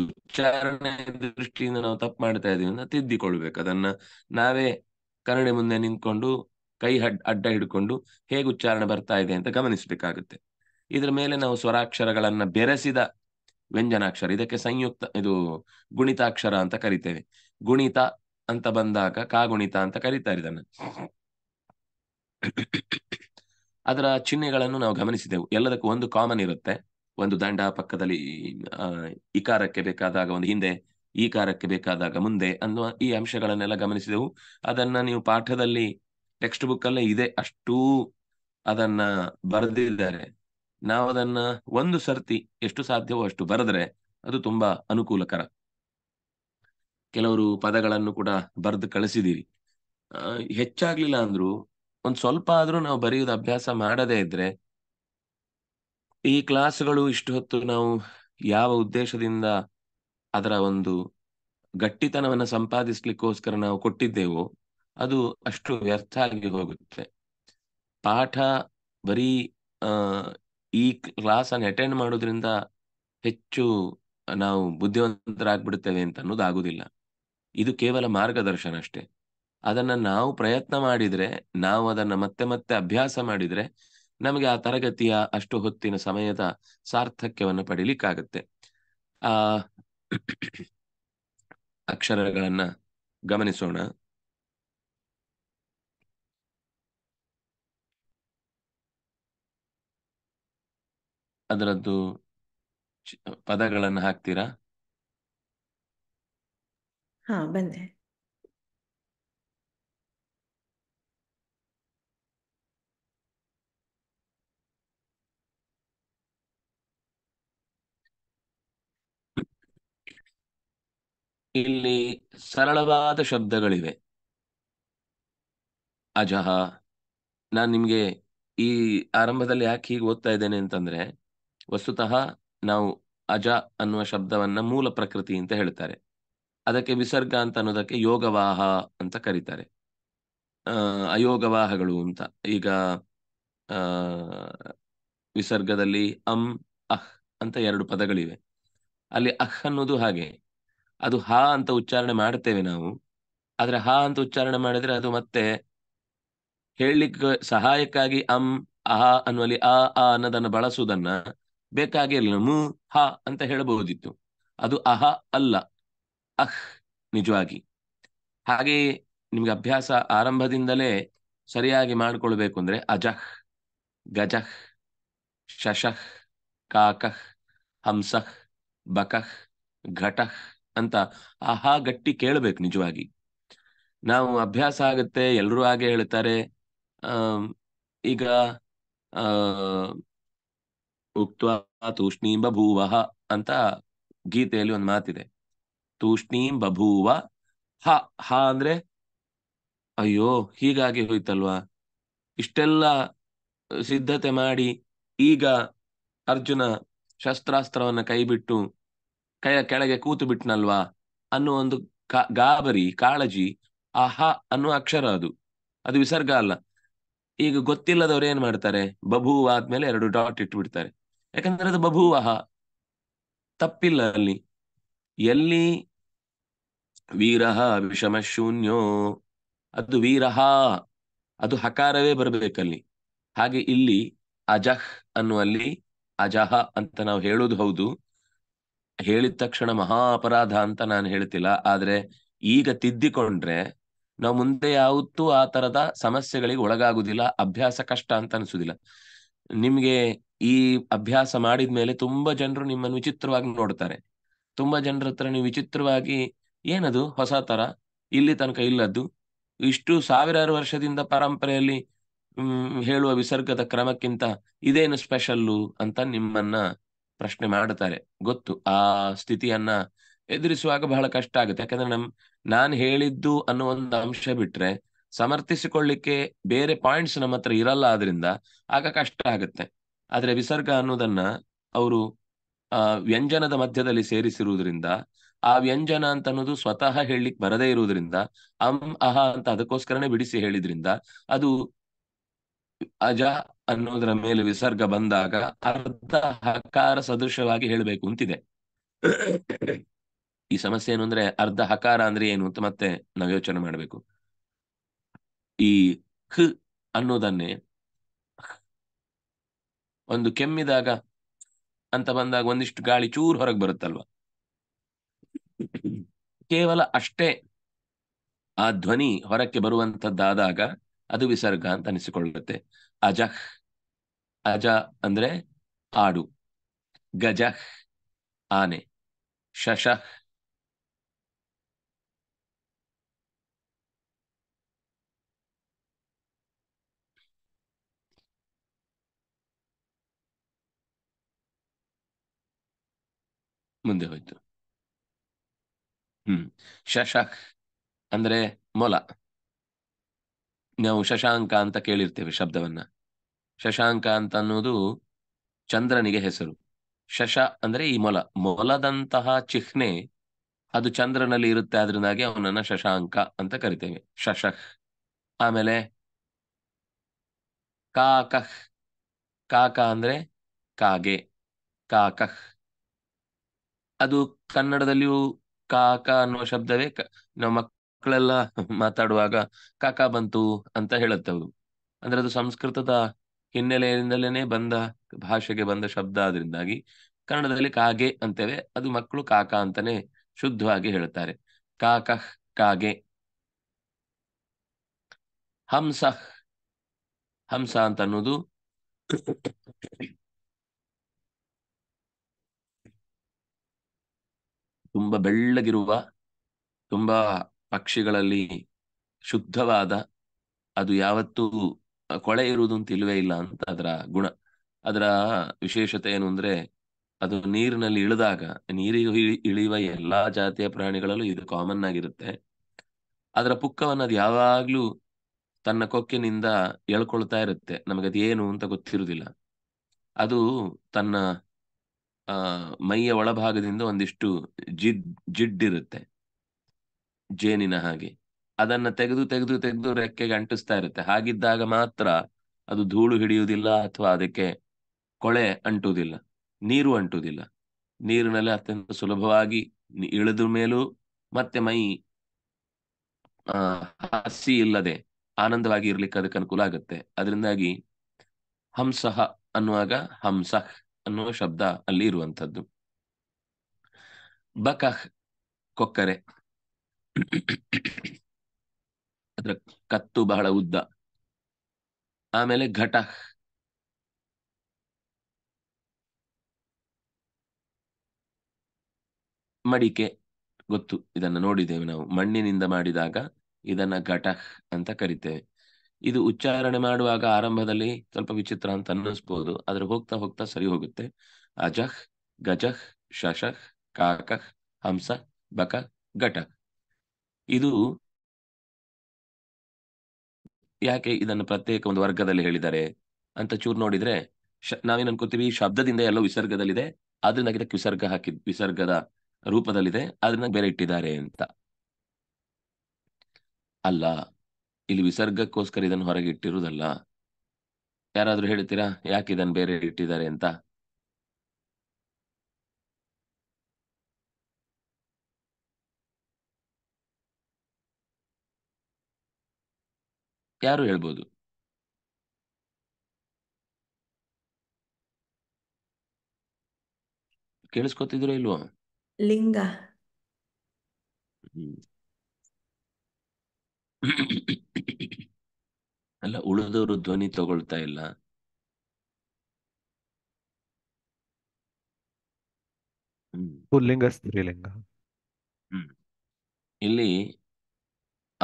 ಉಚ್ಚಾರಣೆ ದೃಷ್ಟಿಯಿಂದ ನಾವು ತಪ್ಪು ಮಾಡ್ತಾ ಇದೀವಿ ಅಂತ ತಿದ್ದಿಕೊಳ್ಬೇಕು ಅದನ್ನ ನಾವೇ ಕನ್ನಡಿ ಮುಂದೆ ನಿಂತ್ಕೊಂಡು ಕೈ ಹಡ್ ಅಡ್ಡ ಹಿಡ್ಕೊಂಡು ಹೇಗೆ ಉಚ್ಚಾರಣೆ ಬರ್ತಾ ಇದೆ ಅಂತ ಗಮನಿಸ್ಬೇಕಾಗುತ್ತೆ ಇದ್ರ ಮೇಲೆ ನಾವು ಸ್ವರಾಕ್ಷರಗಳನ್ನ ಬೆರೆಸಿದ ವ್ಯಂಜನಾಕ್ಷರ ಇದಕ್ಕೆ ಸಂಯುಕ್ತ ಇದು ಗುಣಿತಾಕ್ಷರ ಅಂತ ಕರಿತೇವೆ ಗುಣಿತ ಅಂತ ಬಂದಾಗ ಕಾಗುಣಿತ ಅಂತ ಕರೀತಾರೆ ಇದನ್ನ ಅದರ ಚಿಹ್ನೆಗಳನ್ನು ನಾವು ಗಮನಿಸಿದೆವು ಎಲ್ಲದಕ್ಕೂ ಒಂದು ಕಾಮನ್ ಇರುತ್ತೆ ಒಂದು ದಂಡ ಪಕ್ಕದಲ್ಲಿ ಈ ಕಾರಕ್ಕೆ ಬೇಕಾದಾಗ ಒಂದು ಹಿಂದೆ ಈ ಕಾರಕ್ಕೆ ಬೇಕಾದಾಗ ಮುಂದೆ ಅನ್ನುವ ಈ ಅಂಶಗಳನ್ನೆಲ್ಲ ಗಮನಿಸಿದೆವು ಅದನ್ನ ನೀವು ಪಾಠದಲ್ಲಿ ಟೆಕ್ಸ್ಟ್ ಬುಕ್ ಅಲ್ಲೇ ಇದೆ ಅಷ್ಟೂ ಅದನ್ನ ಬರೆದಿದ್ದಾರೆ ನಾವು ಅದನ್ನ ಒಂದು ಸರ್ತಿ ಎಷ್ಟು ಸಾಧ್ಯವೋ ಅಷ್ಟು ಬರೆದ್ರೆ ಅದು ತುಂಬಾ ಅನುಕೂಲಕರ ಕೆಲವರು ಪದಗಳನ್ನು ಕೂಡ ಬರೆದು ಕಳಿಸಿದೀರಿ ಹೆಚ್ಚಾಗ್ಲಿಲ್ಲ ಅಂದ್ರೂ ಒಂದ್ ಸ್ವಲ್ಪ ಆದ್ರೂ ನಾವು ಬರೆಯುವುದು ಅಭ್ಯಾಸ ಮಾಡದೇ ಇದ್ರೆ ಈ ಕ್ಲಾಸ್ಗಳು ಇಷ್ಟು ಹೊತ್ತು ನಾವು ಯಾವ ಉದ್ದೇಶದಿಂದ ಅದರ ಒಂದು ಗಟ್ಟಿತನವನ್ನು ಸಂಪಾದಿಸ್ಲಿಕ್ಕೋಸ್ಕರ ನಾವು ಕೊಟ್ಟಿದ್ದೇವೋ ಅದು ಅಷ್ಟು ವ್ಯರ್ಥ ಆಗಿ ಹೋಗುತ್ತೆ ಪಾಠ ಬರೀ ಈ ಕ್ಲಾಸ್ ಅನ್ನು ಅಟೆಂಡ್ ಮಾಡೋದ್ರಿಂದ ಹೆಚ್ಚು ನಾವು ಬುದ್ಧಿವಂತರಾಗ್ಬಿಡುತ್ತೇವೆ ಅಂತ ಅನ್ನೋದು ಇದು ಕೇವಲ ಮಾರ್ಗದರ್ಶನ ಅಷ್ಟೇ ಅದನ್ನ ನಾವು ಪ್ರಯತ್ನ ಮಾಡಿದ್ರೆ ನಾವು ಅದನ್ನ ಮತ್ತೆ ಮತ್ತೆ ಅಭ್ಯಾಸ ಮಾಡಿದ್ರೆ ನಮಗೆ ಆ ತರಗತಿಯ ಅಷ್ಟು ಹೊತ್ತಿನ ಸಮಯದ ಸಾರ್ಥಕ್ಯವನ್ನು ಪಡಿಲಿಕ್ಕಾಗತ್ತೆ ಆ ಅಕ್ಷರಗಳನ್ನ ಗಮನಿಸೋಣ ಅದರದ್ದು ಪದಗಳನ್ನು ಹಾಕ್ತೀರಾ ಹಾ ಬಂದೆ ಇಲ್ಲಿ ಸರಳವಾದ ಶಬ್ದಗಳಿವೆ ಅಜಹ ನಾನು ನಿಮಗೆ ಈ ಆರಂಭದಲ್ಲಿ ಯಾಕೆ ಹೀಗೆ ಓದ್ತಾ ಇದ್ದೇನೆ ಅಂತಂದ್ರೆ ವಸ್ತುತಃ ನಾವು ಅಜ ಅನ್ನುವ ಶಬ್ದವನ್ನ ಮೂಲ ಪ್ರಕೃತಿ ಅಂತ ಹೇಳ್ತಾರೆ ಅದಕ್ಕೆ ವಿಸರ್ಗ ಅಂತ ಅನ್ನೋದಕ್ಕೆ ಯೋಗವಾಹ ಅಂತ ಕರೀತಾರೆ ಅಯೋಗವಾಹಗಳು ಅಂತ ಈಗ ವಿಸರ್ಗದಲ್ಲಿ ಅಂ ಅಹ್ ಅಂತ ಎರಡು ಪದಗಳಿವೆ ಅಲ್ಲಿ ಅಹ್ ಅನ್ನೋದು ಹಾಗೆ ಅದು ಹ ಅಂತ ಉಚ್ಚಾರಣೆ ಮಾಡ್ತೇವೆ ನಾವು ಆದ್ರೆ ಹ ಅಂತ ಉಚ್ಚಾರಣೆ ಮಾಡಿದ್ರೆ ಅದು ಮತ್ತೆ ಹೇಳಲಿಕ್ಕೆ ಸಹಾಯಕ್ಕಾಗಿ ಅಂ ಅಹ ಅನ್ನುವಲ್ಲಿ ಅ ಆ ಅನ್ನೋದನ್ನು ಬಳಸುವುದನ್ನ ಬೇಕಾಗಿರಲಿಲ್ಲ ಮು ಹ ಅಂತ ಹೇಳಬಹುದಿತ್ತು ಅದು ಅಹ ಅಲ್ಲ ಅಹ್ ನಿಜವಾಗಿ ಹಾಗೆ ನಿಮ್ಗೆ ಅಭ್ಯಾಸ ಆರಂಭದಿಂದಲೇ ಸರಿಯಾಗಿ ಮಾಡ್ಕೊಳ್ಬೇಕು ಅಂದ್ರೆ ಅಜಹ್ ಗಜಹ್ ಶಶಃ ಕಾಕಃ ಹಂಸಃ ಬಕಃ ಘಟಃ ಅಂತ ಆಹಾ ಗಟ್ಟಿ ಕೇಳಬೇಕು ನಿಜವಾಗಿ ನಾವು ಅಭ್ಯಾಸ ಆಗುತ್ತೆ ಎಲ್ರೂ ಹಾಗೆ ಹೇಳ್ತಾರೆ ಈಗ ಆ ಉಕ್ತ ತೂಷ್ಣೀಂ ಬಭೂವ ಅಂತ ಗೀತೆಯಲ್ಲಿ ಒಂದು ಮಾತಿದೆ ತೂಷ್ಣೀಂ ಬಭೂವ ಹ ಹ ಅಂದ್ರೆ ಅಯ್ಯೋ ಹೀಗಾಗಿ ಹೋಯ್ತಲ್ವಾ ಇಷ್ಟೆಲ್ಲ ಸಿದ್ಧತೆ ಮಾಡಿ ಈಗ ಅರ್ಜುನ ಶಸ್ತ್ರಾಸ್ತ್ರವನ್ನ ಕೈಬಿಟ್ಟು ಕೈಯ ಕೆಳಗೆ ಕೂತು ಬಿಟ್ನಲ್ವಾ ಅನ್ನೋ ಒಂದು ಗಾಬರಿ ಕಾಳಜಿ ಆ ಅನ್ನೋ ಅಕ್ಷರ ಅದು ಅದು ವಿಸರ್ಗ ಅಲ್ಲ ಈಗ ಗೊತ್ತಿಲ್ಲದವ್ರು ಏನ್ ಮಾಡ್ತಾರೆ ಬಭುವ ಆದ್ಮೇಲೆ ಎರಡು ಡಾಟ್ ಇಟ್ಟು ಬಿಡ್ತಾರೆ ಯಾಕಂದ್ರೆ ಅದು ಬಬುವಹ ತಪ್ಪಿಲ್ಲ ಅಲ್ಲಿ ಎಲ್ಲಿ ವೀರಹ ವಿಷಮ ಶೂನ್ಯೋ ಅದು ವೀರಹ ಅದು ಹಕಾರವೇ ಬರಬೇಕಲ್ಲಿ ಹಾಗೆ ಇಲ್ಲಿ ಅಜಹ್ ಅನ್ನುವಲ್ಲಿ ಅಜಹ ಅಂತ ನಾವು ಹೇಳೋದು ಹೌದು ಹೇಳಿದ ತಕ್ಷಣ ಮಹಾ ಅಪರಾಧ ಅಂತ ನಾನು ಹೇಳ್ತಿಲ್ಲ ಆದ್ರೆ ಈಗ ತಿದ್ದಿಕೊಂಡ್ರೆ ನಾವು ಮುಂದೆ ಯಾವತ್ತೂ ಆ ತರದ ಸಮಸ್ಯೆಗಳಿಗೆ ಒಳಗಾಗುದಿಲ್ಲ ಅಭ್ಯಾಸ ಕಷ್ಟ ಅಂತ ಅನ್ಸುದಿಲ್ಲ ನಿಮ್ಗೆ ಈ ಅಭ್ಯಾಸ ಮಾಡಿದ ಮೇಲೆ ತುಂಬಾ ಜನರು ನಿಮ್ಮನ್ನು ವಿಚಿತ್ರವಾಗಿ ನೋಡ್ತಾರೆ ತುಂಬಾ ಜನರ ಹತ್ರ ನೀವು ವಿಚಿತ್ರವಾಗಿ ಏನದು ಹೊಸ ತರ ಇಲ್ಲಿ ತನಕ ಇಲ್ಲದ್ದು ಇಷ್ಟು ಸಾವಿರಾರು ವರ್ಷದಿಂದ ಪರಂಪರೆಯಲ್ಲಿ ಹ್ಮ್ ಹೇಳುವ ವಿಸರ್ಗದ ಕ್ರಮಕ್ಕಿಂತ ಇದೇನು ಸ್ಪೆಷಲ್ಲು ಅಂತ ನಿಮ್ಮನ್ನ ಪ್ರಶ್ನೆ ಮಾಡುತ್ತಾರೆ ಗೊತ್ತು ಆ ಸ್ಥಿತಿಯನ್ನ ಎದುರಿಸುವಾಗ ಬಹಳ ಕಷ್ಟ ಆಗುತ್ತೆ ಯಾಕಂದ್ರೆ ನಮ್ ನಾನ್ ಹೇಳಿದ್ದು ಅನ್ನೋ ಒಂದು ಅಂಶ ಬಿಟ್ರೆ ಸಮರ್ಥಿಸಿಕೊಳ್ಳಿಕ್ಕೆ ಬೇರೆ ಪಾಯಿಂಟ್ಸ್ ನಮ್ಮ ಹತ್ರ ಇರಲ್ಲ ಆದ್ರಿಂದ ಆಗ ಕಷ್ಟ ಆಗುತ್ತೆ ಆದ್ರೆ ವಿಸರ್ಗ ಅನ್ನೋದನ್ನ ಅವರು ಆ ವ್ಯಂಜನದ ಮಧ್ಯದಲ್ಲಿ ಸೇರಿಸಿರುವುದರಿಂದ ಆ ವ್ಯಂಜನ ಅಂತ ಅನ್ನೋದು ಸ್ವತಃ ಹೇಳಲಿಕ್ಕೆ ಬರದೇ ಇರುವುದರಿಂದ ಅಂ ಅಹ ಅಂತ ಅದಕ್ಕೋಸ್ಕರನೇ ಬಿಡಿಸಿ ಹೇಳಿದ್ರಿಂದ ಅದು ಅಜ ಅನ್ನೋದರ ಮೇಲೆ ವಿಸರ್ಗ ಬಂದಾಗ ಅರ್ಧ ಹಕಾರ ಸದೃಶವಾಗಿ ಹೇಳಬೇಕು ಅಂತಿದೆ ಈ ಸಮಸ್ಯೆ ಏನು ಅಂದ್ರೆ ಅರ್ಧ ಹಕಾರ ಅಂದ್ರೆ ಏನು ಅಂತ ಮತ್ತೆ ನಾವು ಯೋಚನೆ ಮಾಡಬೇಕು ಈ ಖ ಅನ್ನೋದನ್ನೇ ಒಂದು ಕೆಮ್ಮಿದಾಗ ಅಂತ ಬಂದಾಗ ಒಂದಿಷ್ಟು ಗಾಳಿ ಚೂರು ಹೊರಗೆ ಬರುತ್ತಲ್ವಾ ಕೇವಲ ಅಷ್ಟೇ ಆ ಧ್ವನಿ ಹೊರಕ್ಕೆ ಬರುವಂತದ್ದಾದಾಗ ಅದು ವಿಸರ್ಗ ಅಂತ ಅನಿಸಿಕೊಳ್ಳುತ್ತೆ ಅಜಹ್ ಅಜ ಅಂದ್ರೆ ಆಡು ಗಜಹ್ ಆನೆ ಶಶಃ ಮುಂದೆ ಹೋಯ್ತು ಹ್ಮ್ ಶಶಕ್ ಅಂದ್ರೆ ಮೊಲ ನಾವು ಶಶಾಂಕ ಅಂತ ಕೇಳಿರ್ತೇವೆ ಶಬ್ದವನ್ನ ಶಶಾಂಕ ಅಂತ ಅನ್ನೋದು ಚಂದ್ರನಿಗೆ ಹೆಸರು ಶಶ ಅಂದ್ರೆ ಈ ಮೊಲ ಮೊಲದಂತಹ ಚಿಹ್ನೆ ಅದು ಚಂದ್ರನಲ್ಲಿ ಇರುತ್ತೆ ಅದ್ರಿಂದಾಗಿ ಅವನನ್ನ ಶಶಾಂಕ ಅಂತ ಕರಿತೇವೆ ಶಶಃ ಆಮೇಲೆ ಕಾಕಃ ಕಾಕ ಅಂದ್ರೆ ಕಾಗೆ ಕಾಕಃ ಅದು ಕನ್ನಡದಲ್ಲಿಯೂ ಕಾಕ ಅನ್ನುವ ಶಬ್ದವೇ ನಮ್ಮ ಮಕ್ಕಳೆಲ್ಲ ಮಾತಾಡುವಾಗ ಕಾಕಾ ಬಂತು ಅಂತ ಹೇಳುತ್ತೆ ಅವರು ಅಂದ್ರೆ ಅದು ಸಂಸ್ಕೃತದ ಹಿನ್ನೆಲೆಯಿಂದಲೇನೆ ಬಂದ ಭಾಷೆಗೆ ಬಂದ ಶಬ್ದ ಆದ್ರಿಂದಾಗಿ ಕನ್ನಡದಲ್ಲಿ ಕಾಗೆ ಅಂತೇವೆ ಅದು ಮಕ್ಕಳು ಕಾಕ ಅಂತಾನೆ ಶುದ್ಧವಾಗಿ ಹೇಳ್ತಾರೆ ಕಾಕ ಕಾಗೆ ಹಂಸ ಹಂಸ ಅಂತ ಅನ್ನೋದು ತುಂಬಾ ಬೆಳ್ಳಗಿರುವ ತುಂಬಾ ಪಕ್ಷಿಗಳಲ್ಲಿ ಶುದ್ಧವಾದ ಅದು ಯಾವತ್ತೂ ಕೊಳೆ ಇರುವುದು ಅಂತ ಇಲ್ವೇ ಇಲ್ಲ ಅಂತ ಅದರ ಗುಣ ಅದರ ವಿಶೇಷತೆ ಏನು ಅಂದ್ರೆ ಅದು ನೀರಿನಲ್ಲಿ ಇಳಿದಾಗ ನೀರಿಗೆ ಇಳಿಯುವ ಎಲ್ಲಾ ಜಾತಿಯ ಪ್ರಾಣಿಗಳಲ್ಲೂ ಇದು ಕಾಮನ್ ಆಗಿರುತ್ತೆ ಅದರ ಪುಕ್ಕವನ್ನು ಅದು ಯಾವಾಗ್ಲೂ ತನ್ನ ಕೊಕ್ಕಿನಿಂದ ಎಳ್ಕೊಳ್ತಾ ಇರುತ್ತೆ ನಮಗೆ ಅದೇನು ಅಂತ ಗೊತ್ತಿರುವುದಿಲ್ಲ ಅದು ತನ್ನ ಆ ಮೈಯ ಒಳಭಾಗದಿಂದ ಒಂದಿಷ್ಟು ಜಿಡ್ ಜಿಡ್ ಇರುತ್ತೆ ಜೇನಿನ ಹಾಗೆ ಅದನ್ನ ತೆಗೆದು ತೆಗೆದು ತೆಗೆದು ರೆಕ್ಕೆಗೆ ಅಂಟಿಸ್ತಾ ಇರುತ್ತೆ ಹಾಗಿದ್ದಾಗ ಮಾತ್ರ ಅದು ಧೂಳು ಹಿಡಿಯುವುದಿಲ್ಲ ಅಥವಾ ಅದಕ್ಕೆ ಕೊಳೆ ಅಂಟುವುದಿಲ್ಲ ನೀರು ಅಂಟುವುದಿಲ್ಲ ನೀರಿನಲ್ಲಿ ಅತ್ಯಂತ ಸುಲಭವಾಗಿ ಇಳಿದ ಮೇಲೂ ಮತ್ತೆ ಮೈ ಆ ಹಸಿ ಇಲ್ಲದೆ ಆನಂದವಾಗಿ ಇರ್ಲಿಕ್ಕೆ ಅದಕ್ಕೆ ಅನುಕೂಲ ಆಗುತ್ತೆ ಅದರಿಂದಾಗಿ ಹಂಸಹ ಅನ್ನುವಾಗ ಹಂಸಹ್ ಅನ್ನುವ ಶಬ್ದ ಅಲ್ಲಿ ಇರುವಂತದ್ದು ಬಕಹ್ ಕೊಕ್ಕರೆ (coughs) ಅದರ ಕತ್ತು ಬಹಳ ಉದ್ದ ಆಮೇಲೆ ಘಟ ಮಡಿಕೆ ಗೊತ್ತು ಇದನ್ನು ನೋಡಿದ್ದೇವೆ ನಾವು ಮಣ್ಣಿನಿಂದ ಮಾಡಿದಾಗ ಇದನ್ನ ಘಟ ಅಂತ ಕರಿತೇವೆ ಇದು ಉಚ್ಚಾರಣೆ ಮಾಡುವಾಗ ಆರಂಭದಲ್ಲಿ ಸ್ವಲ್ಪ ವಿಚಿತ್ರ ಅಂತ ಅನ್ನಿಸ್ಬೋದು ಆದ್ರೆ ಹೋಗ್ತಾ ಹೋಗ್ತಾ ಸರಿ ಹೋಗುತ್ತೆ ಅಜಹ್ ಗಜಹ್ ಶಶಃ ಕಾಕಃ ಹಂಸ ಬಕ ಘಟ ಇದು ಯಾಕೆ ಇದನ್ನು ಪ್ರತ್ಯೇಕ ಒಂದು ವರ್ಗದಲ್ಲಿ ಹೇಳಿದ್ದಾರೆ ಅಂತ ಚೂರು ನೋಡಿದ್ರೆ ನಾವೇನ್ ಅನ್ಕೋತೀವಿ ಶಬ್ದದಿಂದ ಎಲ್ಲ ವಿಸರ್ಗದಲ್ಲಿದೆ ಆದ್ರಿಂದ ಇದಕ್ಕೆ ವಿಸರ್ಗ ಹಾಕಿ ವಿಸರ್ಗದ ರೂಪದಲ್ಲಿದೆ ಅದನ್ನ ಬೇರೆ ಇಟ್ಟಿದ್ದಾರೆ ಅಂತ ಅಲ್ಲ ಇಲ್ಲಿ ವಿಸರ್ಗಕ್ಕೋಸ್ಕರ ಇದನ್ನು ಹೊರಗೆ ಇಟ್ಟಿರುವುದಲ್ಲ ಯಾರಾದ್ರೂ ಹೇಳ್ತೀರಾ ಯಾಕೆ ಇದನ್ನು ಬೇರೆ ಇಟ್ಟಿದ್ದಾರೆ ಅಂತ ಯಾರು ಹೇಳ್ಬೋದು ಕೇಳಿಸ್ಕೊತಿದ್ರು ಇಲ್ವೋ ಲಿಂಗ ಅಲ್ಲ ಉಳಿದವರು ಧ್ವನಿ ತಗೊಳ್ತಾ ಇಲ್ಲ ಪುಲ್ಲಿಂಗ ಸ್ತ್ರೀಲಿಂಗ ಹ್ಮ್ ಇಲ್ಲಿ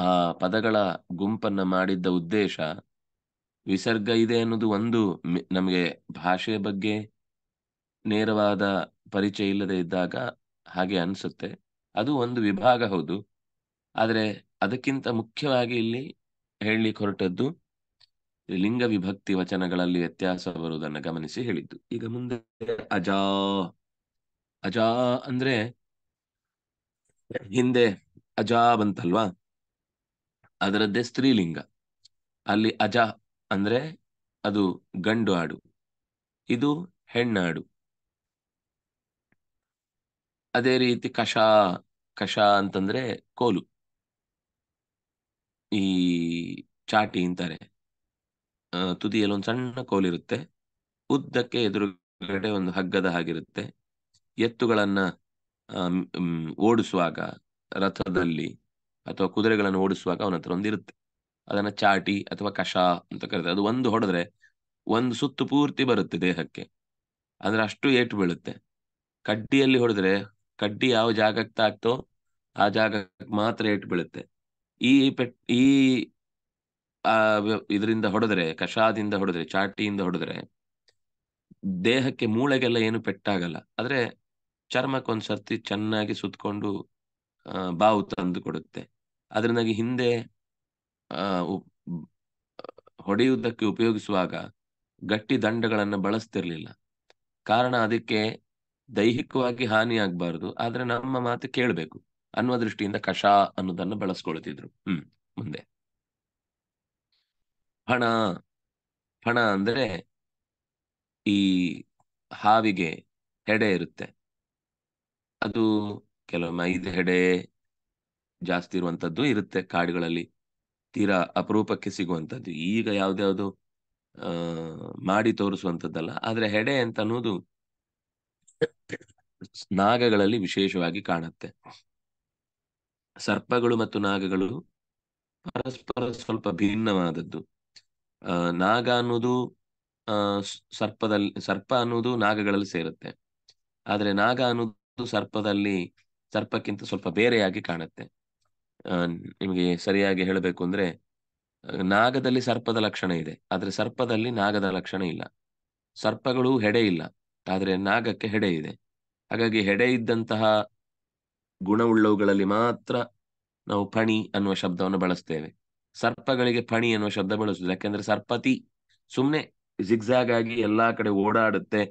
ಆ ಪದಗಳ ಗುಂಪನ್ನ ಮಾಡಿದ್ದ ಉದ್ದೇಶ ವಿಸರ್ಗ ಇದೆ ಅನ್ನೋದು ಒಂದು ನಮಗೆ ಭಾಷೆ ಬಗ್ಗೆ ನೇರವಾದ ಪರಿಚಯ ಇಲ್ಲದೆ ಇದ್ದಾಗ ಹಾಗೆ ಅನಿಸುತ್ತೆ ಅದು ಒಂದು ವಿಭಾಗ ಹೌದು ಆದರೆ ಅದಕ್ಕಿಂತ ಮುಖ್ಯವಾಗಿ ಇಲ್ಲಿ ಹೇಳಲಿಕ್ಕೆ ಹೊರಟದ್ದು ಲಿಂಗ ವಿಭಕ್ತಿ ವಚನಗಳಲ್ಲಿ ವ್ಯತ್ಯಾಸ ಬರುವುದನ್ನು ಗಮನಿಸಿ ಹೇಳಿದ್ದು ಈಗ ಮುಂದೆ ಅಜಾ ಅಜಾ ಅಂದ್ರೆ ಹಿಂದೆ ಅಜಾ ಬಂತಲ್ವಾ ಅದರದ್ದೇ ಸ್ತ್ರೀಲಿಂಗ ಅಲ್ಲಿ ಅಜ ಅಂದ್ರೆ ಅದು ಗಂಡು ಹಾಡು ಇದು ಹೆಣ್ಣಾಡು ಅದೇ ರೀತಿ ಕಷ ಕಷ ಅಂತಂದ್ರೆ ಕೋಲು ಈ ಚಾಟಿ ಅಂತಾರೆ ತುದಿಯಲ್ಲಿ ಒಂದು ಸಣ್ಣ ಕೋಲಿರುತ್ತೆ ಉದ್ದಕ್ಕೆ ಎದುರುಗಡೆ ಒಂದು ಹಗ್ಗದ ಹಾಗಿರುತ್ತೆ ಎತ್ತುಗಳನ್ನ ಓಡಿಸುವಾಗ ರಥದಲ್ಲಿ ಅಥವಾ ಕುದುರೆಗಳನ್ನು ಓಡಿಸುವಾಗ ಅವನ ಹತ್ರ ಒಂದಿರುತ್ತೆ ಅದನ್ನ ಚಾಟಿ ಅಥವಾ ಕಷ ಅಂತ ಕರೀತಾರೆ ಅದು ಒಂದು ಹೊಡೆದ್ರೆ ಒಂದು ಸುತ್ತು ಪೂರ್ತಿ ಬರುತ್ತೆ ದೇಹಕ್ಕೆ ಅಂದ್ರೆ ಅಷ್ಟು ಏಟು ಬೀಳುತ್ತೆ ಕಡ್ಡಿಯಲ್ಲಿ ಹೊಡೆದ್ರೆ ಕಡ್ಡಿ ಯಾವ ಜಾಗಕ್ಕೆ ತಾಕ್ತೋ ಆ ಜಾಗಕ್ಕೆ ಮಾತ್ರ ಏಟು ಬೀಳುತ್ತೆ ಈ ಪೆಟ್ ಈ ಇದರಿಂದ ಹೊಡೆದ್ರೆ ಕಷಾದಿಂದ ಹೊಡೆದ್ರೆ ಚಾಟಿಯಿಂದ ಹೊಡೆದ್ರೆ ದೇಹಕ್ಕೆ ಮೂಳೆಗೆಲ್ಲ ಏನು ಪೆಟ್ಟಾಗಲ್ಲ ಆದ್ರೆ ಚರ್ಮಕ್ಕೊಂದ್ಸರ್ತಿ ಚೆನ್ನಾಗಿ ಸುತ್ಕೊಂಡು ಬಾವು ತಂದು ಕೊಡುತ್ತೆ ಆದರೆ ನನಗೆ ಹಿಂದೆ ಆ ಹೊಡೆಯುವುದಕ್ಕೆ ಉಪಯೋಗಿಸುವಾಗ ಗಟ್ಟಿ ದಂಡಗಳನ್ನು ಬಳಸ್ತಿರ್ಲಿಲ್ಲ ಕಾರಣ ಅದಕ್ಕೆ ದೈಹಿಕವಾಗಿ ಹಾನಿ ಆಗ್ಬಾರ್ದು ಆದ್ರೆ ನಮ್ಮ ಮಾತು ಕೇಳಬೇಕು ಅನ್ನುವ ದೃಷ್ಟಿಯಿಂದ ಕಷ ಅನ್ನೋದನ್ನು ಬಳಸ್ಕೊಳ್ತಿದ್ರು ಹ್ಮ್ ಮುಂದೆ ಫಣ ಫಣ ಅಂದ್ರೆ ಈ ಹಾವಿಗೆ ಹೆಡೆ ಇರುತ್ತೆ ಅದು ಕೆಲವೊಮ್ಮೆ ಐದು ಹೆಡೆ ಜಾಸ್ತಿ ಇರುವಂತದ್ದು ಇರುತ್ತೆ ಕಾಡುಗಳಲ್ಲಿ ತೀರಾ ಅಪರೂಪಕ್ಕೆ ಸಿಗುವಂತದ್ದು ಈಗ ಯಾವ್ದ್ಯಾವ್ದು ಆ ಮಾಡಿ ತೋರಿಸುವಂಥದ್ದಲ್ಲ ಆದ್ರೆ ಹೆಡೆ ಅಂತ ಅನ್ನೋದು ನಾಗಗಳಲ್ಲಿ ವಿಶೇಷವಾಗಿ ಕಾಣುತ್ತೆ ಸರ್ಪಗಳು ಮತ್ತು ನಾಗಗಳು ಪರಸ್ಪರ ಸ್ವಲ್ಪ ಭಿನ್ನವಾದದ್ದು ನಾಗ ಅನ್ನೋದು ಸರ್ಪದಲ್ಲಿ ಸರ್ಪ ಅನ್ನೋದು ನಾಗಗಳಲ್ಲಿ ಸೇರುತ್ತೆ ಆದ್ರೆ ನಾಗ ಅನ್ನೋದು ಸರ್ಪದಲ್ಲಿ ಸರ್ಪಕ್ಕಿಂತ ಸ್ವಲ್ಪ ಬೇರೆಯಾಗಿ ಕಾಣುತ್ತೆ ನಿಮಗೆ ಸರಿಯಾಗಿ ಹೇಳಬೇಕು ಅಂದ್ರೆ ನಾಗದಲ್ಲಿ ಸರ್ಪದ ಲಕ್ಷಣ ಇದೆ ಆದ್ರೆ ಸರ್ಪದಲ್ಲಿ ನಾಗದ ಲಕ್ಷಣ ಇಲ್ಲ ಸರ್ಪಗಳು ಹೆಡೆ ಇಲ್ಲ ಆದ್ರೆ ನಾಗಕ್ಕೆ ಹೆಡೆ ಇದೆ ಹಾಗಾಗಿ ಹೆಡೆ ಇದ್ದಂತಹ ಗುಣವುಳ್ಳವುಗಳಲ್ಲಿ ಮಾತ್ರ ನಾವು ಫಣಿ ಅನ್ನುವ ಶಬ್ದವನ್ನು ಬಳಸ್ತೇವೆ ಸರ್ಪಗಳಿಗೆ ಫಣಿ ಅನ್ನುವ ಶಬ್ದ ಬಳಸುದು ಯಾಕೆಂದ್ರೆ ಸರ್ಪತಿ ಸುಮ್ನೆ ಜಿಗ್ಜಾಗ್ ಆಗಿ ಎಲ್ಲಾ ಕಡೆ ಓಡಾಡುತ್ತೆ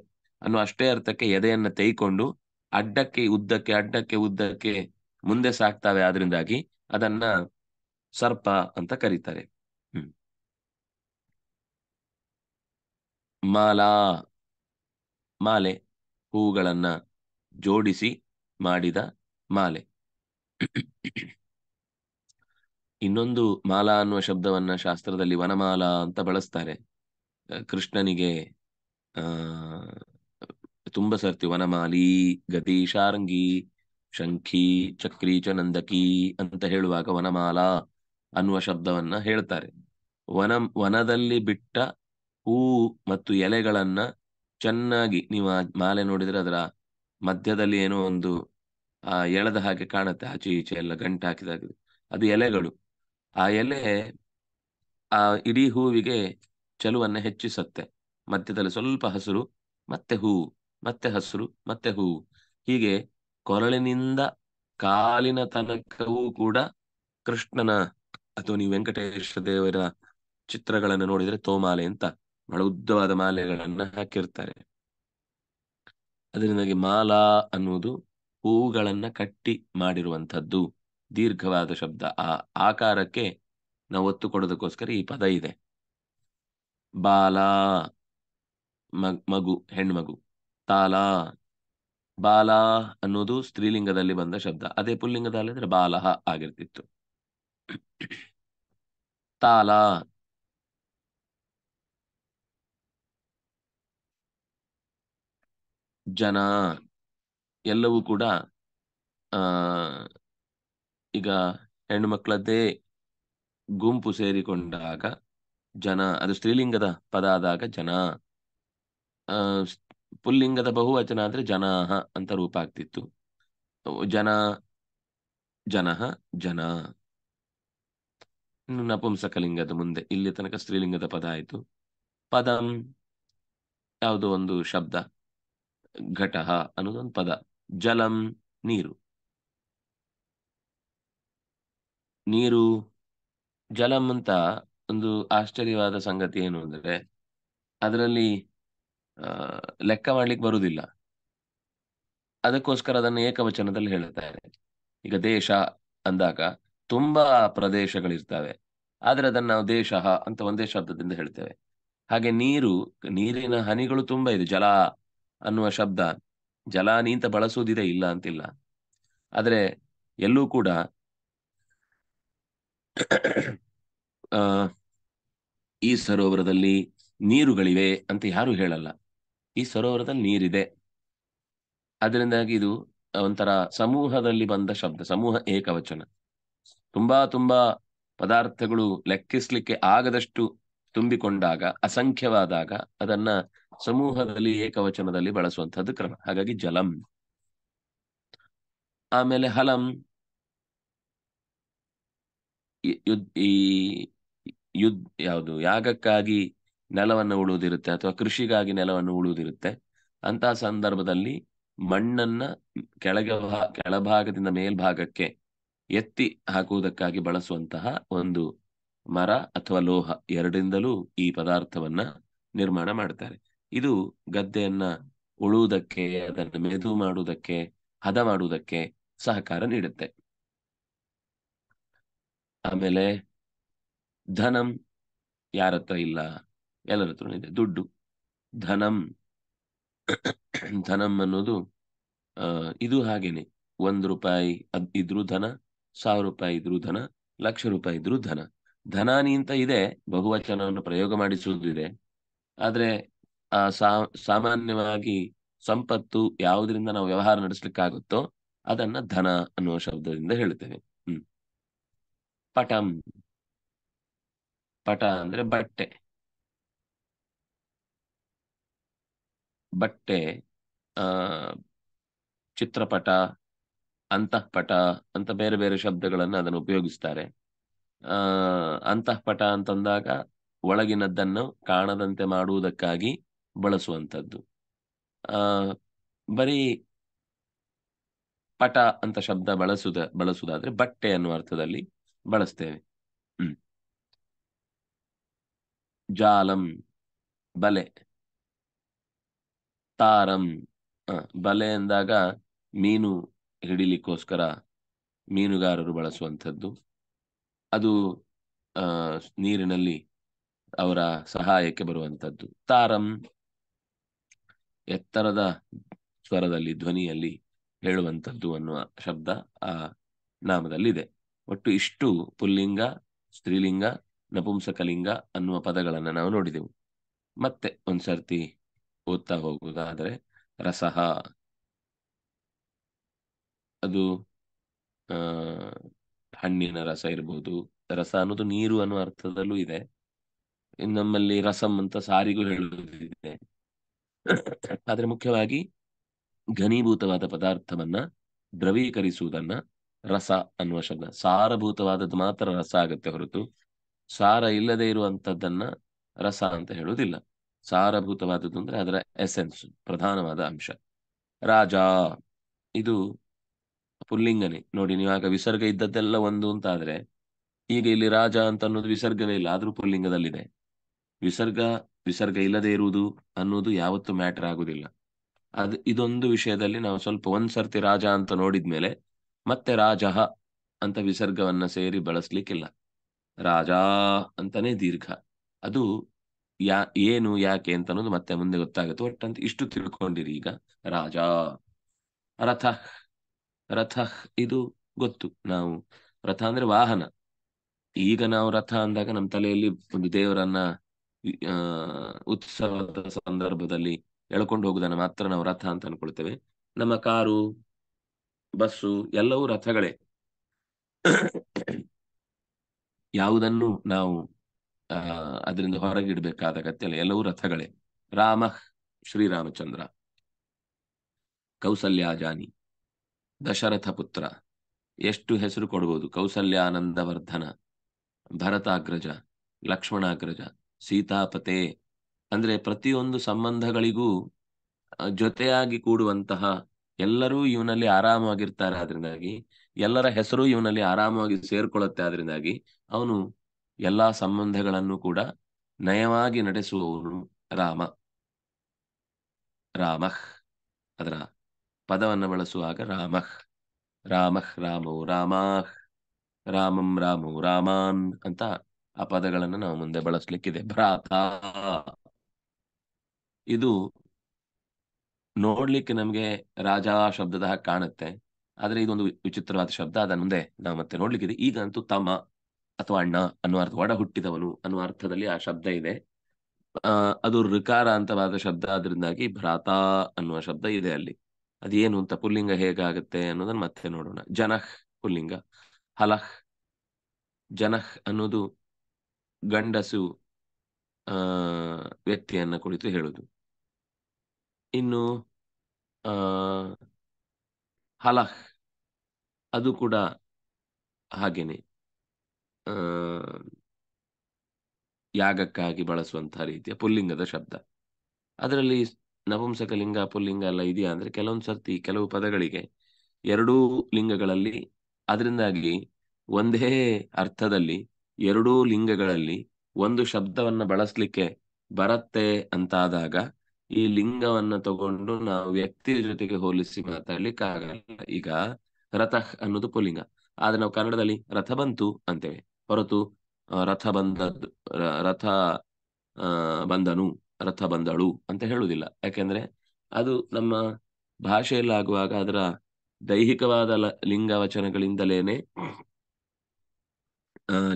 ಅನ್ನೋ ಅಷ್ಟೇ ಅರ್ಥಕ್ಕೆ ಎದೆಯನ್ನ ತೈಕೊಂಡು ಅಡ್ಡಕ್ಕೆ ಉದ್ದಕ್ಕೆ ಅಡ್ಡಕ್ಕೆ ಉದ್ದಕ್ಕೆ ಮುಂದೆ ಸಾಕ್ತಾವೆ ಆದ್ರಿಂದಾಗಿ ಅದನ್ನ ಸರ್ಪ ಅಂತ ಕರೀತಾರೆ ಹ್ಮ್ ಮಾಲಾ ಮಾಲೆ ಹೂಗಳನ್ನ ಜೋಡಿಸಿ ಮಾಡಿದ ಮಾಲೆ ಇನ್ನೊಂದು ಮಾಲಾ ಅನ್ನುವ ಶಬ್ದವನ್ನ ಶಾಸ್ತ್ರದಲ್ಲಿ ವನಮಾಲಾ ಅಂತ ಬಳಸ್ತಾರೆ ಕೃಷ್ಣನಿಗೆ ಆ ತುಂಬ ಸರ್ತಿ ವನಮಾಲಿ ಗತಿ ಶಾರಂಗಿ ಶಂಖಿ ಚಕ್ರೀಚ ನಂದಕಿ ಅಂತ ಹೇಳುವಾಗ ವನಮಾಲಾ ಅನ್ನುವ ಶಬ್ದವನ್ನ ಹೇಳ್ತಾರೆ ವನ ವನದಲ್ಲಿ ಬಿಟ್ಟ ಹೂ ಮತ್ತು ಎಲೆಗಳನ್ನ ಚೆನ್ನಾಗಿ ನೀವು ಮಾಲೆ ನೋಡಿದ್ರೆ ಅದರ ಮಧ್ಯದಲ್ಲಿ ಏನೋ ಒಂದು ಆ ಎಳೆದ ಹಾಗೆ ಕಾಣುತ್ತೆ ಆಚೆ ಈಚೆ ಎಲ್ಲ ಗಂಟು ಹಾಕಿದಾಗ ಅದು ಎಲೆಗಳು ಆ ಎಲೆ ಆ ಇಡೀ ಹೂವಿಗೆ ಚಲುವನ್ನ ಹೆಚ್ಚಿಸತ್ತೆ ಮಧ್ಯದಲ್ಲಿ ಸ್ವಲ್ಪ ಹಸಿರು ಮತ್ತೆ ಹೂವು ಮತ್ತೆ ಹಸಿರು ಮತ್ತೆ ಹೂವು ಹೀಗೆ ಕೊರಳಿನಿಂದ ಕಾಲಿನ ತನಕವೂ ಕೂಡ ಕೃಷ್ಣನ ಅಥವಾ ನೀವು ವೆಂಕಟೇಶ ದೇವರ ಚಿತ್ರಗಳನ್ನು ನೋಡಿದ್ರೆ ತೋಮಾಲೆ ಅಂತ ಬಹಳ ಉದ್ದವಾದ ಮಾಲೆಗಳನ್ನ ಹಾಕಿರ್ತಾರೆ ಅದರಿಂದಾಗಿ ಮಾಲಾ ಅನ್ನುವುದು ಹೂಗಳನ್ನ ಕಟ್ಟಿ ಮಾಡಿರುವಂಥದ್ದು ದೀರ್ಘವಾದ ಶಬ್ದ ಆ ಆಕಾರಕ್ಕೆ ನಾವು ಒತ್ತು ಕೊಡೋದಕ್ಕೋಸ್ಕರ ಈ ಪದ ಇದೆ ಬಾಲಾ ಮಗು ಹೆಣ್ಮಗು ತಾಲಾ ಬಾಲ ಅನ್ನೋದು ಸ್ತ್ರೀಲಿಂಗದಲ್ಲಿ ಬಂದ ಶಬ್ದ ಅದೇ ಅಂದ್ರೆ ಬಾಲಹ ಆಗಿರ್ತಿತ್ತು ತಾಲ ಜನ ಎಲ್ಲವೂ ಕೂಡ ಆ ಈಗ ಹೆಣ್ಣು ಮಕ್ಕಳದ್ದೇ ಗುಂಪು ಸೇರಿಕೊಂಡಾಗ ಜನ ಅದು ಸ್ತ್ರೀಲಿಂಗದ ಪದ ಆದಾಗ ಜನ ಆ ಪುಲ್ಲಿಂಗದ ಬಹುವಚನ ಅಂದ್ರೆ ಜನಾಹ ಅಂತ ರೂಪ ಆಗ್ತಿತ್ತು ಜನ ಜನಃ ಜನ ಇನ್ನು ನಪುಂಸಕಲಿಂಗದ ಮುಂದೆ ಇಲ್ಲಿ ತನಕ ಸ್ತ್ರೀಲಿಂಗದ ಪದ ಆಯ್ತು ಪದಂ ಯಾವುದೋ ಒಂದು ಶಬ್ದ ಘಟಃ ಅನ್ನೋದೊಂದು ಪದ ಜಲಂ ನೀರು ನೀರು ಜಲಂ ಅಂತ ಒಂದು ಆಶ್ಚರ್ಯವಾದ ಸಂಗತಿ ಏನು ಅಂದರೆ ಅದರಲ್ಲಿ ಲೆಕ್ಕ ಮಾಡ್ಲಿಕ್ಕೆ ಬರುವುದಿಲ್ಲ ಅದಕ್ಕೋಸ್ಕರ ಅದನ್ನು ಏಕವಚನದಲ್ಲಿ ಹೇಳ್ತಾರೆ ಈಗ ದೇಶ ಅಂದಾಗ ತುಂಬಾ ಪ್ರದೇಶಗಳಿರ್ತವೆ ಆದ್ರೆ ಅದನ್ನ ನಾವು ದೇಶ ಅಂತ ಒಂದೇ ಶಬ್ದದಿಂದ ಹೇಳ್ತೇವೆ ಹಾಗೆ ನೀರು ನೀರಿನ ಹನಿಗಳು ತುಂಬಾ ಇದೆ ಜಲ ಅನ್ನುವ ಶಬ್ದ ಜಲ ಅಂತ ಬಳಸುವುದಿದೆ ಇಲ್ಲ ಅಂತಿಲ್ಲ ಆದ್ರೆ ಎಲ್ಲೂ ಕೂಡ ಈ ಸರೋವರದಲ್ಲಿ ನೀರುಗಳಿವೆ ಅಂತ ಯಾರು ಹೇಳಲ್ಲ ಈ ಸರೋವರದ ನೀರಿದೆ ಅದರಿಂದಾಗಿ ಇದು ಒಂಥರ ಸಮೂಹದಲ್ಲಿ ಬಂದ ಶಬ್ದ ಸಮೂಹ ಏಕವಚನ ತುಂಬಾ ತುಂಬಾ ಪದಾರ್ಥಗಳು ಲೆಕ್ಕಿಸ್ಲಿಕ್ಕೆ ಆಗದಷ್ಟು ತುಂಬಿಕೊಂಡಾಗ ಅಸಂಖ್ಯವಾದಾಗ ಅದನ್ನ ಸಮೂಹದಲ್ಲಿ ಏಕವಚನದಲ್ಲಿ ಬಳಸುವಂತಹದ್ದು ಕ್ರಮ ಹಾಗಾಗಿ ಜಲಂ ಆಮೇಲೆ ಹಲಂ ಈ ಯುದ್ ಯಾವುದು ಯಾಗಕ್ಕಾಗಿ ನೆಲವನ್ನು ಉಳುವುದಿರುತ್ತೆ ಅಥವಾ ಕೃಷಿಗಾಗಿ ನೆಲವನ್ನು ಉಳುವುದಿರುತ್ತೆ ಅಂತಹ ಸಂದರ್ಭದಲ್ಲಿ ಮಣ್ಣನ್ನ ಕೆಳಗೆ ಕೆಳಭಾಗದಿಂದ ಮೇಲ್ಭಾಗಕ್ಕೆ ಎತ್ತಿ ಹಾಕುವುದಕ್ಕಾಗಿ ಬಳಸುವಂತಹ ಒಂದು ಮರ ಅಥವಾ ಲೋಹ ಎರಡಿಂದಲೂ ಈ ಪದಾರ್ಥವನ್ನ ನಿರ್ಮಾಣ ಮಾಡ್ತಾರೆ ಇದು ಗದ್ದೆಯನ್ನ ಉಳುವುದಕ್ಕೆ ಅದನ್ನು ಮೆದು ಮಾಡುವುದಕ್ಕೆ ಹದ ಮಾಡುವುದಕ್ಕೆ ಸಹಕಾರ ನೀಡುತ್ತೆ ಆಮೇಲೆ ಧನಂ ಯಾರತ್ರ ಇಲ್ಲ ಎಲ್ಲರ ಹತ್ರ ಇದೆ ದುಡ್ಡು ಧನಂ ಧನಂ ಅನ್ನೋದು ಇದು ಹಾಗೇನೆ ಒಂದು ರೂಪಾಯಿ ಇದ್ರೂ ಧನ ಸಾವಿರ ರೂಪಾಯಿ ಇದ್ರೂ ಧನ ಲಕ್ಷ ರೂಪಾಯಿ ಇದ್ರೂ ಧನ ಧನಾನಿ ಅಂತ ಇದೆ ಬಹುವಚನವನ್ನು ಪ್ರಯೋಗ ಮಾಡಿಸುವುದಿದೆ ಆದ್ರೆ ಆ ಸಾಮಾನ್ಯವಾಗಿ ಸಂಪತ್ತು ಯಾವುದರಿಂದ ನಾವು ವ್ಯವಹಾರ ನಡೆಸ್ಲಿಕ್ಕಾಗುತ್ತೋ ಅದನ್ನ ಧನ ಅನ್ನುವ ಶಬ್ದದಿಂದ ಹೇಳ್ತೇವೆ ಹ್ಮ್ ಪಟಂ ಪಟ ಅಂದ್ರೆ ಬಟ್ಟೆ ಬಟ್ಟೆ ಚಿತ್ರಪಟ ಅಂತಃಪಟ ಅಂತ ಬೇರೆ ಬೇರೆ ಶಬ್ದಗಳನ್ನು ಅದನ್ನು ಉಪಯೋಗಿಸ್ತಾರೆ ಆ ಅಂತಃಪಟ ಅಂತಂದಾಗ ಒಳಗಿನದ್ದನ್ನು ಕಾಣದಂತೆ ಮಾಡುವುದಕ್ಕಾಗಿ ಬಳಸುವಂಥದ್ದು ಆ ಬರೀ ಪಟ ಅಂತ ಶಬ್ದ ಬಳಸುದ ಬಳಸುವುದಾದ್ರೆ ಬಟ್ಟೆ ಅನ್ನುವ ಅರ್ಥದಲ್ಲಿ ಬಳಸ್ತೇವೆ ಹ್ಮ್ ಜಾಲಂ ಬಲೆ ತಾರಂ ಬಲೆ ಎಂದಾಗ ಮೀನು ಹಿಡಿಲಿಕ್ಕೋಸ್ಕರ ಮೀನುಗಾರರು ಬಳಸುವಂಥದ್ದು ಅದು ನೀರಿನಲ್ಲಿ ಅವರ ಸಹಾಯಕ್ಕೆ ಬರುವಂಥದ್ದು ತಾರಂ ಎತ್ತರದ ಸ್ವರದಲ್ಲಿ ಧ್ವನಿಯಲ್ಲಿ ಹೇಳುವಂಥದ್ದು ಅನ್ನುವ ಶಬ್ದ ಆ ನಾಮದಲ್ಲಿದೆ ಒಟ್ಟು ಇಷ್ಟು ಪುಲ್ಲಿಂಗ ಸ್ತ್ರೀಲಿಂಗ ನಪುಂಸಕಲಿಂಗ ಅನ್ನುವ ಪದಗಳನ್ನು ನಾವು ನೋಡಿದೆವು ಮತ್ತೆ ಒಂದ್ಸರ್ತಿ ಓದ್ತಾ ಹೋಗುವುದಾದ್ರೆ ರಸಹ ಅದು ಹಣ್ಣಿನ ರಸ ಇರಬಹುದು ರಸ ಅನ್ನೋದು ನೀರು ಅನ್ನೋ ಅರ್ಥದಲ್ಲೂ ಇದೆ ನಮ್ಮಲ್ಲಿ ರಸಂ ಅಂತ ಸಾರಿಗೂ ಹೇಳುವುದಿದೆ ಆದ್ರೆ ಮುಖ್ಯವಾಗಿ ಘನೀಭೂತವಾದ ಪದಾರ್ಥವನ್ನ ದ್ರವೀಕರಿಸುವುದನ್ನ ರಸ ಅನ್ನುವ ಶಬ್ದ ಸಾರಭೂತವಾದದ್ದು ಮಾತ್ರ ರಸ ಆಗತ್ತೆ ಹೊರತು ಸಾರ ಇಲ್ಲದೆ ಇರುವಂತದ್ದನ್ನ ರಸ ಅಂತ ಹೇಳುವುದಿಲ್ಲ ಸಾರಭೂತವಾದದ್ದು ಅಂದ್ರೆ ಅದರ ಎಸೆನ್ಸ್ ಪ್ರಧಾನವಾದ ಅಂಶ ರಾಜ ಇದು ಪುಲ್ಲಿಂಗನೇ ನೋಡಿ ನೀವು ಆಗ ವಿಸರ್ಗ ಇದ್ದದ್ದೆಲ್ಲ ಒಂದು ಅಂತ ಆದ್ರೆ ಈಗ ಇಲ್ಲಿ ರಾಜ ಅಂತ ಅನ್ನೋದು ವಿಸರ್ಗನೇ ಇಲ್ಲ ಆದ್ರೂ ಪುಲ್ಲಿಂಗದಲ್ಲಿದೆ ವಿಸರ್ಗ ವಿಸರ್ಗ ಇಲ್ಲದೆ ಇರುವುದು ಅನ್ನೋದು ಯಾವತ್ತೂ ಮ್ಯಾಟರ್ ಆಗುದಿಲ್ಲ ಅದ್ ಇದೊಂದು ವಿಷಯದಲ್ಲಿ ನಾವು ಸ್ವಲ್ಪ ಒಂದ್ಸರ್ತಿ ರಾಜ ಅಂತ ನೋಡಿದ್ಮೇಲೆ ಮತ್ತೆ ರಾಜ ಅಂತ ವಿಸರ್ಗವನ್ನ ಸೇರಿ ಬಳಸ್ಲಿಕ್ಕಿಲ್ಲ ರಾಜ ಅಂತಾನೆ ದೀರ್ಘ ಅದು ಯಾ ಏನು ಯಾಕೆ ಅಂತ ಅನ್ನೋದು ಮತ್ತೆ ಮುಂದೆ ಗೊತ್ತಾಗುತ್ತೆ ಒಟ್ಟಂತ ಇಷ್ಟು ತಿಳ್ಕೊಂಡಿರಿ ಈಗ ರಾಜ ರಥ ರಥ ಇದು ಗೊತ್ತು ನಾವು ರಥ ಅಂದ್ರೆ ವಾಹನ ಈಗ ನಾವು ರಥ ಅಂದಾಗ ನಮ್ಮ ತಲೆಯಲ್ಲಿ ಒಂದು ದೇವರನ್ನ ಉತ್ಸವದ ಸಂದರ್ಭದಲ್ಲಿ ಎಳ್ಕೊಂಡು ಹೋಗುದನ್ನ ಮಾತ್ರ ನಾವು ರಥ ಅಂತ ಅನ್ಕೊಳ್ತೇವೆ ನಮ್ಮ ಕಾರು ಬಸ್ಸು ಎಲ್ಲವೂ ರಥಗಳೇ ಯಾವುದನ್ನು ನಾವು ಅದರಿಂದ ಹೊರಗಿಡಬೇಕಾದ ಅಗತ್ಯ ಅಲ್ಲ ಎಲ್ಲವೂ ರಥಗಳೇ ರಾಮ ಶ್ರೀರಾಮಚಂದ್ರ ಕೌಸಲ್ಯಾಜಾನಿ ದಶರಥ ಪುತ್ರ ಎಷ್ಟು ಹೆಸರು ಕೊಡ್ಬೋದು ಕೌಸಲ್ಯಾನಂದವರ್ಧನ ಭರತಾಗ್ರಜ ಲಕ್ಷ್ಮಣಾಗ್ರಜ ಸೀತಾಪತೆ ಅಂದ್ರೆ ಪ್ರತಿಯೊಂದು ಸಂಬಂಧಗಳಿಗೂ ಜೊತೆಯಾಗಿ ಕೂಡುವಂತಹ ಎಲ್ಲರೂ ಇವನಲ್ಲಿ ಆರಾಮವಾಗಿರ್ತಾರೆ ಅದರಿಂದಾಗಿ ಎಲ್ಲರ ಹೆಸರು ಇವನಲ್ಲಿ ಆರಾಮವಾಗಿ ಸೇರ್ಕೊಳ್ಳುತ್ತೆ ಅದರಿಂದಾಗಿ ಅವನು ಎಲ್ಲಾ ಸಂಬಂಧಗಳನ್ನು ಕೂಡ ನಯವಾಗಿ ನಡೆಸುವವನು ರಾಮ ರಾಮಃ ಅದರ ಪದವನ್ನು ಬಳಸುವಾಗ ರಾಮಃ ರಾಮಃ ರಾಮೋ ರಾಮಾಹ್ ರಾಮಂ ರಾಮೋ ರಾಮಾನ್ ಅಂತ ಆ ಪದಗಳನ್ನು ನಾವು ಮುಂದೆ ಬಳಸಲಿಕ್ಕಿದೆ ಭ್ರಾತ ಇದು ನೋಡ್ಲಿಕ್ಕೆ ನಮಗೆ ರಾಜ ಶಬ್ದದ ಕಾಣುತ್ತೆ ಆದ್ರೆ ಇದೊಂದು ವಿಚಿತ್ರವಾದ ಶಬ್ದ ಅದನ್ನ ಮುಂದೆ ನಾವು ಮತ್ತೆ ನೋಡ್ಲಿಕ್ಕಿದೆ ಈಗಂತೂ ತಮ ಅಥವಾ ಅಣ್ಣ ಅನ್ನುವ ಅರ್ಥ ಒಡ ಹುಟ್ಟಿದವನು ಅನ್ನುವ ಅರ್ಥದಲ್ಲಿ ಆ ಶಬ್ದ ಇದೆ ಅದು ಋಕಾರ ಅಂತವಾದ ಶಬ್ದ ಅದರಿಂದಾಗಿ ಭ್ರಾತ ಅನ್ನುವ ಶಬ್ದ ಇದೆ ಅಲ್ಲಿ ಅದೇನು ಅಂತ ಪುಲ್ಲಿಂಗ ಹೇಗಾಗುತ್ತೆ ಅನ್ನೋದನ್ನ ಮತ್ತೆ ನೋಡೋಣ ಜನಃ ಪುಲ್ಲಿಂಗ ಹಲಹ್ ಜನಃ ಅನ್ನೋದು ಗಂಡಸು ಆ ವ್ಯಕ್ತಿಯನ್ನ ಕುರಿತು ಹೇಳುದು ಇನ್ನು ಆ ಹಲಹ್ ಅದು ಕೂಡ ಹಾಗೇನೆ ಯಾಗಕ್ಕಾಗಿ ಬಳಸುವಂತಹ ರೀತಿಯ ಪುಲ್ಲಿಂಗದ ಶಬ್ದ ಅದರಲ್ಲಿ ನಪುಂಸಕ ಲಿಂಗ ಪುಲ್ಲಿಂಗ ಎಲ್ಲ ಇದೆಯಾ ಅಂದ್ರೆ ಕೆಲವೊಂದು ಸರ್ತಿ ಕೆಲವು ಪದಗಳಿಗೆ ಎರಡೂ ಲಿಂಗಗಳಲ್ಲಿ ಅದರಿಂದಾಗಿ ಒಂದೇ ಅರ್ಥದಲ್ಲಿ ಎರಡೂ ಲಿಂಗಗಳಲ್ಲಿ ಒಂದು ಶಬ್ದವನ್ನ ಬಳಸಲಿಕ್ಕೆ ಬರತ್ತೆ ಅಂತಾದಾಗ ಈ ಲಿಂಗವನ್ನ ತಗೊಂಡು ನಾವು ವ್ಯಕ್ತಿ ಜೊತೆಗೆ ಹೋಲಿಸಿ ಮಾತಾಡ್ಲಿಕ್ಕೆ ಆಗಲ್ಲ ಈಗ ರಥ ಅನ್ನೋದು ಪುಲ್ಲಿಂಗ ಆದ್ರೆ ನಾವು ಕನ್ನಡದಲ್ಲಿ ರಥ ಬಂತು ಅಂತೇವೆ ಹೊರತು ರಥ ಬಂದ ರಥ ಬಂದನು ರಥ ಬಂದಳು ಅಂತ ಹೇಳುವುದಿಲ್ಲ ಯಾಕೆಂದ್ರೆ ಅದು ನಮ್ಮ ಭಾಷೆಯಲ್ಲಾಗುವಾಗ ಅದರ ದೈಹಿಕವಾದ ಲಿಂಗ ವಚನಗಳಿಂದಲೇನೆ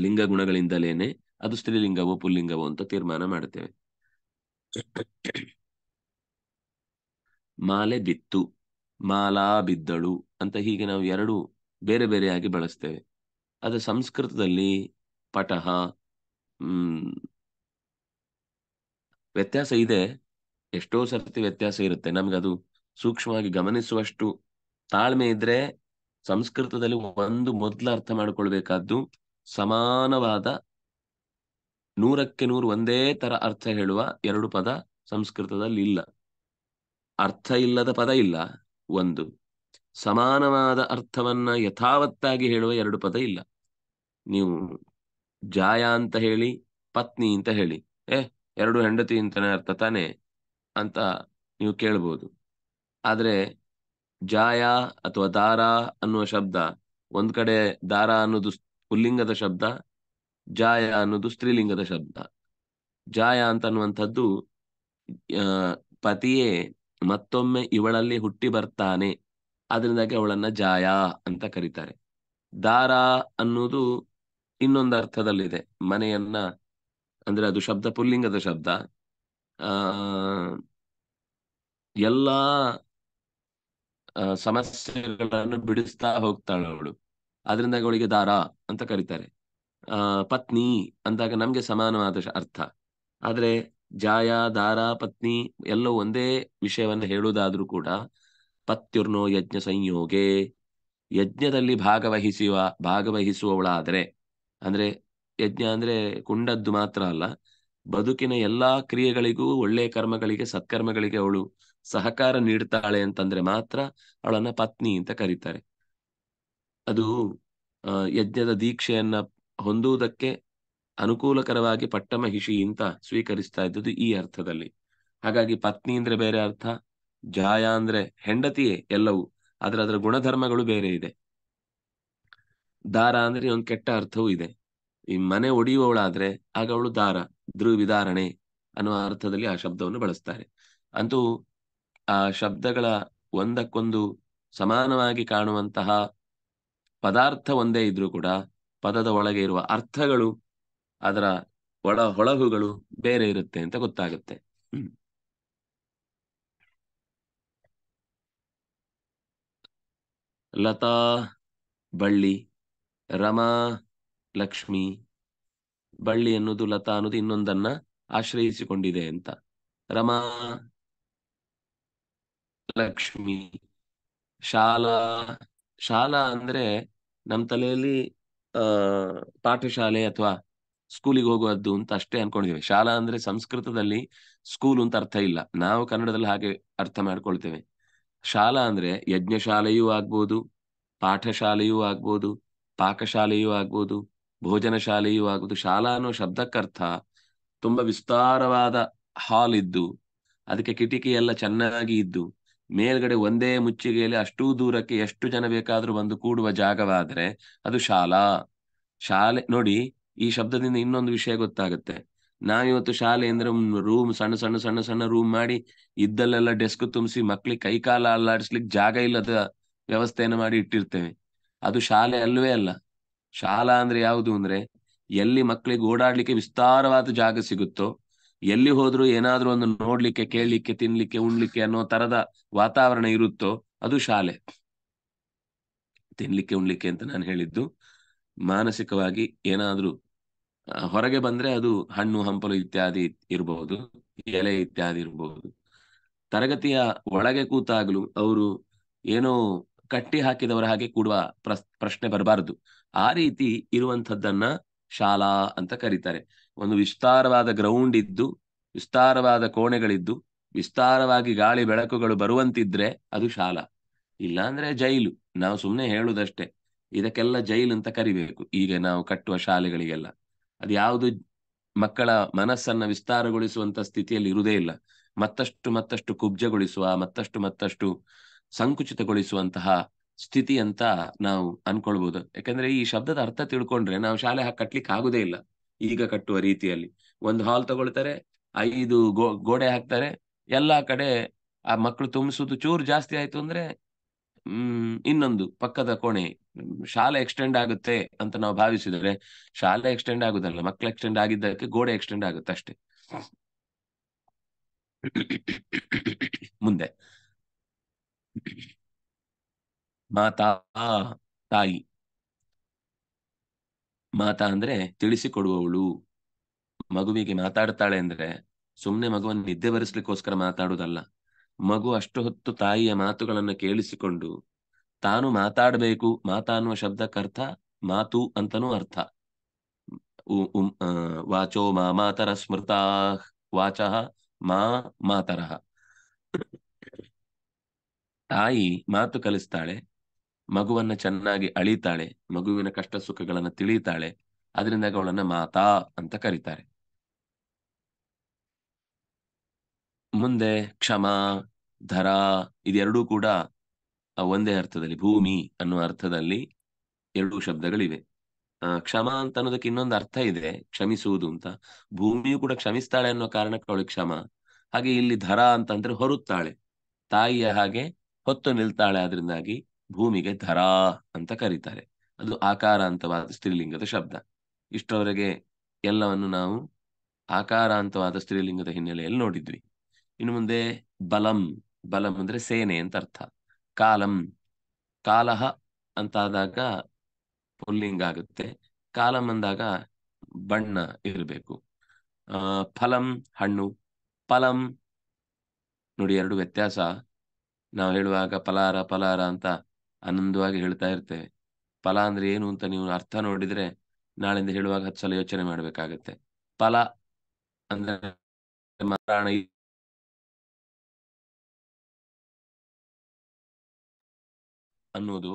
ಲಿಂಗ ಗುಣಗಳಿಂದಲೇನೆ ಅದು ಸ್ತ್ರೀಲಿಂಗವೋ ಪುಲ್ಲಿಂಗವೋ ಅಂತ ತೀರ್ಮಾನ ಮಾಡುತ್ತೇವೆ ಮಾಲೆ ಬಿತ್ತು ಮಾಲಾ ಬಿದ್ದಳು ಅಂತ ಹೀಗೆ ನಾವು ಎರಡು ಬೇರೆ ಬೇರೆಯಾಗಿ ಬಳಸ್ತೇವೆ ಅದು ಸಂಸ್ಕೃತದಲ್ಲಿ ಪಟಹ ವ್ಯತ್ಯಾಸ ಇದೆ ಎಷ್ಟೋ ಸರ್ತಿ ವ್ಯತ್ಯಾಸ ಇರುತ್ತೆ ನಮ್ಗೆ ಅದು ಸೂಕ್ಷ್ಮವಾಗಿ ಗಮನಿಸುವಷ್ಟು ತಾಳ್ಮೆ ಇದ್ರೆ ಸಂಸ್ಕೃತದಲ್ಲಿ ಒಂದು ಮೊದಲ ಅರ್ಥ ಮಾಡಿಕೊಳ್ಬೇಕಾದ್ದು ಸಮಾನವಾದ ನೂರಕ್ಕೆ ನೂರು ಒಂದೇ ತರ ಅರ್ಥ ಹೇಳುವ ಎರಡು ಪದ ಸಂಸ್ಕೃತದಲ್ಲಿ ಇಲ್ಲ ಅರ್ಥ ಇಲ್ಲದ ಪದ ಇಲ್ಲ ಒಂದು ಸಮಾನವಾದ ಅರ್ಥವನ್ನ ಯಥಾವತ್ತಾಗಿ ಹೇಳುವ ಎರಡು ಪದ ಇಲ್ಲ ನೀವು ಜಾಯ ಅಂತ ಹೇಳಿ ಪತ್ನಿ ಅಂತ ಹೇಳಿ ಏ ಎರಡು ಹೆಂಡತಿ ಅಂತಾನೆ ಅರ್ಥ ತಾನೆ ಅಂತ ನೀವು ಕೇಳ್ಬೋದು ಆದ್ರೆ ಜಾಯ ಅಥವಾ ದಾರ ಅನ್ನುವ ಶಬ್ದ ಒಂದ್ ಕಡೆ ದಾರ ಅನ್ನೋದು ಪುಲ್ಲಿಂಗದ ಶಬ್ದ ಜಾಯ ಅನ್ನೋದು ಸ್ತ್ರೀಲಿಂಗದ ಶಬ್ದ ಜಾಯ ಅಂತ ಅನ್ನುವಂಥದ್ದು ಪತಿಯೇ ಮತ್ತೊಮ್ಮೆ ಇವಳಲ್ಲಿ ಹುಟ್ಟಿ ಬರ್ತಾನೆ ಅದರಿಂದಾಗಿ ಅವಳನ್ನ ಜಾಯ ಅಂತ ಕರೀತಾರೆ ದಾರ ಅನ್ನೋದು ಇನ್ನೊಂದು ಅರ್ಥದಲ್ಲಿದೆ ಮನೆಯನ್ನ ಅಂದ್ರೆ ಅದು ಶಬ್ದ ಪುಲ್ಲಿಂಗದ ಶಬ್ದ ಆ ಎಲ್ಲಾ ಸಮಸ್ಯೆಗಳನ್ನು ಬಿಡಿಸ್ತಾ ಹೋಗ್ತಾಳೆ ಅವಳು ಅದರಿಂದ ಅವಳಿಗೆ ದಾರ ಅಂತ ಕರೀತಾರೆ ಆ ಪತ್ನಿ ಅಂದಾಗ ನಮ್ಗೆ ಸಮಾನವಾದ ಅರ್ಥ ಆದ್ರೆ ಜಾಯ ದಾರ ಪತ್ನಿ ಎಲ್ಲೋ ಒಂದೇ ವಿಷಯವನ್ನು ಹೇಳುವುದಾದ್ರೂ ಕೂಡ ಪತ್ಯುರ್ನೋ ಯಜ್ಞ ಸಂಯೋಗೆ ಯಜ್ಞದಲ್ಲಿ ಭಾಗವಹಿಸುವ ಭಾಗವಹಿಸುವವಳಾದ್ರೆ ಅಂದ್ರೆ ಯಜ್ಞ ಅಂದ್ರೆ ಕುಂಡದ್ದು ಮಾತ್ರ ಅಲ್ಲ ಬದುಕಿನ ಎಲ್ಲಾ ಕ್ರಿಯೆಗಳಿಗೂ ಒಳ್ಳೆ ಕರ್ಮಗಳಿಗೆ ಸತ್ಕರ್ಮಗಳಿಗೆ ಅವಳು ಸಹಕಾರ ನೀಡ್ತಾಳೆ ಅಂತಂದ್ರೆ ಮಾತ್ರ ಅವಳನ್ನ ಪತ್ನಿ ಅಂತ ಕರೀತಾರೆ ಅದು ಯಜ್ಞದ ದೀಕ್ಷೆಯನ್ನ ಹೊಂದುವುದಕ್ಕೆ ಅನುಕೂಲಕರವಾಗಿ ಪಟ್ಟಮಹಿಷಿ ಅಂತ ಸ್ವೀಕರಿಸ್ತಾ ಇದ್ದದ್ದು ಈ ಅರ್ಥದಲ್ಲಿ ಹಾಗಾಗಿ ಪತ್ನಿ ಅಂದ್ರೆ ಬೇರೆ ಅರ್ಥ ಜಾಯ ಅಂದ್ರೆ ಹೆಂಡತಿಯೇ ಎಲ್ಲವೂ ಆದ್ರೆ ಅದರ ಗುಣಧರ್ಮಗಳು ಬೇರೆ ಇದೆ ದಾರ ಅಂದ್ರೆ ಒಂದು ಕೆಟ್ಟ ಅರ್ಥವೂ ಇದೆ ಈ ಮನೆ ಒಡೆಯುವವಳಾದ್ರೆ ಆಗ ಅವಳು ದಾರ ಧ್ರುವಿಧಾರಣೆ ಅನ್ನುವ ಅರ್ಥದಲ್ಲಿ ಆ ಶಬ್ದವನ್ನು ಬಳಸ್ತಾರೆ ಅಂತೂ ಆ ಶಬ್ದಗಳ ಒಂದಕ್ಕೊಂದು ಸಮಾನವಾಗಿ ಕಾಣುವಂತಹ ಪದಾರ್ಥ ಒಂದೇ ಇದ್ರೂ ಕೂಡ ಪದದ ಒಳಗೆ ಇರುವ ಅರ್ಥಗಳು ಅದರ ಒಳ ಹೊಳಹುಗಳು ಬೇರೆ ಇರುತ್ತೆ ಅಂತ ಗೊತ್ತಾಗುತ್ತೆ ಲತಾ ಬಳ್ಳಿ ರಮಾ ಲಕ್ಷ್ಮಿ ಬಳ್ಳಿ ಅನ್ನೋದು ಲತಾ ಅನ್ನೋದು ಇನ್ನೊಂದನ್ನ ಆಶ್ರಯಿಸಿಕೊಂಡಿದೆ ಅಂತ ರಮಾ ಲಕ್ಷ್ಮಿ ಶಾಲಾ ಶಾಲಾ ಅಂದ್ರೆ ನಮ್ಮ ತಲೆಯಲ್ಲಿ ಆ ಪಾಠಶಾಲೆ ಅಥವಾ ಸ್ಕೂಲಿಗೆ ಹೋಗುವದ್ದು ಅಂತ ಅಷ್ಟೇ ಅನ್ಕೊಂಡಿದ್ದೇವೆ ಶಾಲಾ ಅಂದ್ರೆ ಸಂಸ್ಕೃತದಲ್ಲಿ ಸ್ಕೂಲ್ ಅಂತ ಅರ್ಥ ಇಲ್ಲ ನಾವು ಕನ್ನಡದಲ್ಲಿ ಹಾಗೆ ಅರ್ಥ ಮಾಡ್ಕೊಳ್ತೇವೆ ಶಾಲಾ ಅಂದ್ರೆ ಯಜ್ಞಶಾಲೆಯೂ ಆಗ್ಬೋದು ಪಾಠಶಾಲೆಯೂ ಆಗ್ಬೋದು ಪಾಕಶಾಲೆಯೂ ಆಗ್ಬೋದು ಭೋಜನ ಶಾಲೆಯೂ ಆಗ್ಬೋದು ಶಾಲಾ ಅನ್ನೋ ಶಬ್ದಕ್ಕರ್ಥ ತುಂಬಾ ವಿಸ್ತಾರವಾದ ಹಾಲ್ ಇದ್ದು ಅದಕ್ಕೆ ಕಿಟಕಿ ಎಲ್ಲ ಚೆನ್ನಾಗಿ ಇದ್ದು ಮೇಲ್ಗಡೆ ಒಂದೇ ಮುಚ್ಚಿಗೆಯಲ್ಲಿ ಅಷ್ಟು ದೂರಕ್ಕೆ ಎಷ್ಟು ಜನ ಬೇಕಾದ್ರೂ ಬಂದು ಕೂಡುವ ಜಾಗವಾದ್ರೆ ಅದು ಶಾಲಾ ಶಾಲೆ ನೋಡಿ ಈ ಶಬ್ದದಿಂದ ಇನ್ನೊಂದು ವಿಷಯ ಗೊತ್ತಾಗುತ್ತೆ ನಾವಿವತ್ತು ಶಾಲೆ ಅಂದ್ರೆ ರೂಮ್ ಸಣ್ಣ ಸಣ್ಣ ಸಣ್ಣ ಸಣ್ಣ ರೂಮ್ ಮಾಡಿ ಇದ್ದಲ್ಲೆಲ್ಲ ಡೆಸ್ಕ್ ತುಂಬಿಸಿ ಮಕ್ಳಿಗೆ ಕೈಕಾಲ ಅಲ್ಲಾಡಿಸ್ಲಿಕ್ಕೆ ಜಾಗ ಇಲ್ಲದ ವ್ಯವಸ್ಥೆಯನ್ನು ಮಾಡಿ ಇಟ್ಟಿರ್ತೇವೆ ಅದು ಶಾಲೆ ಅಲ್ವೇ ಅಲ್ಲ ಶಾಲಾ ಅಂದ್ರೆ ಯಾವುದು ಅಂದ್ರೆ ಎಲ್ಲಿ ಮಕ್ಕಳಿಗೆ ಓಡಾಡ್ಲಿಕ್ಕೆ ವಿಸ್ತಾರವಾದ ಜಾಗ ಸಿಗುತ್ತೋ ಎಲ್ಲಿ ಹೋದ್ರೂ ಏನಾದ್ರೂ ಒಂದು ನೋಡ್ಲಿಕ್ಕೆ ಕೇಳಲಿಕ್ಕೆ ತಿನ್ಲಿಕ್ಕೆ ಉಣ್ಲಿಕ್ಕೆ ಅನ್ನೋ ತರದ ವಾತಾವರಣ ಇರುತ್ತೋ ಅದು ಶಾಲೆ ತಿನ್ಲಿಕ್ಕೆ ಉಣ್ಲಿಕ್ಕೆ ಅಂತ ನಾನು ಹೇಳಿದ್ದು ಮಾನಸಿಕವಾಗಿ ಏನಾದ್ರೂ ಹೊರಗೆ ಬಂದ್ರೆ ಅದು ಹಣ್ಣು ಹಂಪಲು ಇತ್ಯಾದಿ ಇರಬಹುದು ಎಲೆ ಇತ್ಯಾದಿ ಇರಬಹುದು ತರಗತಿಯ ಒಳಗೆ ಕೂತಾಗಲು ಅವರು ಏನೋ ಕಟ್ಟಿ ಹಾಕಿದವರ ಹಾಗೆ ಕೂಡುವ ಪ್ರಶ್ನೆ ಬರಬಾರದು ಆ ರೀತಿ ಇರುವಂತದ್ದನ್ನ ಶಾಲಾ ಅಂತ ಕರೀತಾರೆ ಒಂದು ವಿಸ್ತಾರವಾದ ಗ್ರೌಂಡ್ ಇದ್ದು ವಿಸ್ತಾರವಾದ ಕೋಣೆಗಳಿದ್ದು ವಿಸ್ತಾರವಾಗಿ ಗಾಳಿ ಬೆಳಕುಗಳು ಬರುವಂತಿದ್ರೆ ಅದು ಶಾಲಾ ಇಲ್ಲಾಂದ್ರೆ ಜೈಲು ನಾವು ಸುಮ್ಮನೆ ಹೇಳುದಷ್ಟೇ ಇದಕ್ಕೆಲ್ಲ ಜೈಲು ಅಂತ ಕರಿಬೇಕು ಈಗ ನಾವು ಕಟ್ಟುವ ಶಾಲೆಗಳಿಗೆಲ್ಲ ಅದು ಯಾವುದು ಮಕ್ಕಳ ಮನಸ್ಸನ್ನ ವಿಸ್ತಾರಗೊಳಿಸುವಂತ ಸ್ಥಿತಿಯಲ್ಲಿ ಇರುವುದೇ ಇಲ್ಲ ಮತ್ತಷ್ಟು ಮತ್ತಷ್ಟು ಕುಬ್ಜಗೊಳಿಸುವ ಮತ್ತಷ್ಟು ಮತ್ತಷ್ಟು ಸಂಕುಚಿತಗೊಳಿಸುವಂತಹ ಸ್ಥಿತಿ ಅಂತ ನಾವು ಅನ್ಕೊಳ್ಬಹುದು ಯಾಕಂದ್ರೆ ಈ ಶಬ್ದದ ಅರ್ಥ ತಿಳ್ಕೊಂಡ್ರೆ ನಾವು ಶಾಲೆ ಕಟ್ಲಿಕ್ಕೆ ಆಗುದೇ ಇಲ್ಲ ಈಗ ಕಟ್ಟುವ ರೀತಿಯಲ್ಲಿ ಒಂದು ಹಾಲ್ ತಗೊಳ್ತಾರೆ ಐದು ಗೋ ಗೋಡೆ ಹಾಕ್ತಾರೆ ಎಲ್ಲಾ ಕಡೆ ಆ ಮಕ್ಕಳು ತುಂಬಿಸುದು ಚೂರು ಜಾಸ್ತಿ ಆಯ್ತು ಅಂದ್ರೆ ಹ್ಮ್ ಇನ್ನೊಂದು ಪಕ್ಕದ ಕೋಣೆ ಶಾಲೆ ಎಕ್ಸ್ಟೆಂಡ್ ಆಗುತ್ತೆ ಅಂತ ನಾವು ಭಾವಿಸಿದ್ರೆ ಶಾಲೆ ಎಕ್ಸ್ಟೆಂಡ್ ಆಗುದಲ್ಲ ಮಕ್ಕಳು ಎಕ್ಸ್ಟೆಂಡ್ ಆಗಿದ್ದಕ್ಕೆ ಗೋಡೆ ಎಕ್ಸ್ಟೆಂಡ್ ಆಗುತ್ತೆ ಅಷ್ಟೇ ಮುಂದೆ (coughs) ಮಾತಾ ತಾಯಿ ಮಾತಾ ಅಂದ್ರೆ ತಿಳಿಸಿಕೊಡುವವಳು ಮಗುವಿಗೆ ಮಾತಾಡ್ತಾಳೆ ಅಂದ್ರೆ ಸುಮ್ನೆ ಮಗುವನ್ನು ನಿದ್ದೆ ಬರೆಸ್ಲಿಕ್ಕೋಸ್ಕರ ಮಾತಾಡುದಲ್ಲ ಮಗು ಅಷ್ಟು ಹೊತ್ತು ತಾಯಿಯ ಮಾತುಗಳನ್ನು ಕೇಳಿಸಿಕೊಂಡು ತಾನು ಮಾತಾಡಬೇಕು ಮಾತಾ ಅನ್ನುವ ಶಬ್ದಕ್ಕರ್ಥ ಮಾತು ಅಂತನೂ ಅರ್ಥ ವಾಚೋ ಮಾ ಮಾತರ ಸ್ಮೃತಾ ವಾಚ ಮಾ ಮಾತರ ತಾಯಿ ಮಾತು ಕಲಿಸ್ತಾಳೆ ಮಗುವನ್ನ ಚೆನ್ನಾಗಿ ಅಳಿತಾಳೆ ಮಗುವಿನ ಕಷ್ಟ ಸುಖಗಳನ್ನ ತಿಳಿತಾಳೆ ಅದರಿಂದ ಅವಳನ್ನ ಮಾತಾ ಅಂತ ಕರೀತಾರೆ ಮುಂದೆ ಕ್ಷಮ ಧರ ಇದೆರಡೂ ಕೂಡ ಒಂದೇ ಅರ್ಥದಲ್ಲಿ ಭೂಮಿ ಅನ್ನುವ ಅರ್ಥದಲ್ಲಿ ಎರಡು ಶಬ್ದಗಳಿವೆ ಕ್ಷಮ ಅಂತ ಅನ್ನೋದಕ್ಕೆ ಇನ್ನೊಂದು ಅರ್ಥ ಇದೆ ಕ್ಷಮಿಸುವುದು ಅಂತ ಭೂಮಿಯು ಕೂಡ ಕ್ಷಮಿಸ್ತಾಳೆ ಅನ್ನೋ ಕಾರಣಕ್ಕೆ ಅವಳಿಗೆ ಕ್ಷಮ ಹಾಗೆ ಇಲ್ಲಿ ಧರ ಅಂತಂದ್ರೆ ಹೊರುತ್ತಾಳೆ ತಾಯಿಯ ಹಾಗೆ ಹೊತ್ತು ನಿಲ್ತಾಳೆ ಅದರಿಂದಾಗಿ ಭೂಮಿಗೆ ಧರಾ ಅಂತ ಕರೀತಾರೆ ಅದು ಆಕಾರಾಂತವಾದ ಸ್ತ್ರೀಲಿಂಗದ ಶಬ್ದ ಇಷ್ಟವರೆಗೆ ಎಲ್ಲವನ್ನು ನಾವು ಆಕಾರಾಂತವಾದ ಸ್ತ್ರೀಲಿಂಗದ ಹಿನ್ನೆಲೆಯಲ್ಲಿ ನೋಡಿದ್ವಿ ಇನ್ನು ಮುಂದೆ ಬಲಂ ಬಲಂ ಅಂದ್ರೆ ಸೇನೆ ಅಂತ ಅರ್ಥ ಕಾಲಂ ಕಾಲಹ ಅಂತಾದಾಗ ಪುಲ್ಲಿಂಗ ಆಗುತ್ತೆ ಕಾಲಂ ಅಂದಾಗ ಬಣ್ಣ ಇರಬೇಕು ಫಲಂ ಹಣ್ಣು ಫಲಂ ನೋಡಿ ಎರಡು ವ್ಯತ್ಯಾಸ ನಾವು ಹೇಳುವಾಗ ಫಲಾರ ಫಲಾರ ಅಂತ ಆನಂದವಾಗಿ ಹೇಳ್ತಾ ಇರ್ತೇವೆ ಫಲ ಅಂದ್ರೆ ಏನು ಅಂತ ನೀವು ಅರ್ಥ ನೋಡಿದ್ರೆ ನಾಳಿಂದ ಹೇಳುವಾಗ ಹತ್ತು ಸಲ ಯೋಚನೆ ಮಾಡಬೇಕಾಗತ್ತೆ ಫಲ ಅಂದ್ರೆ ಅನ್ನೋದು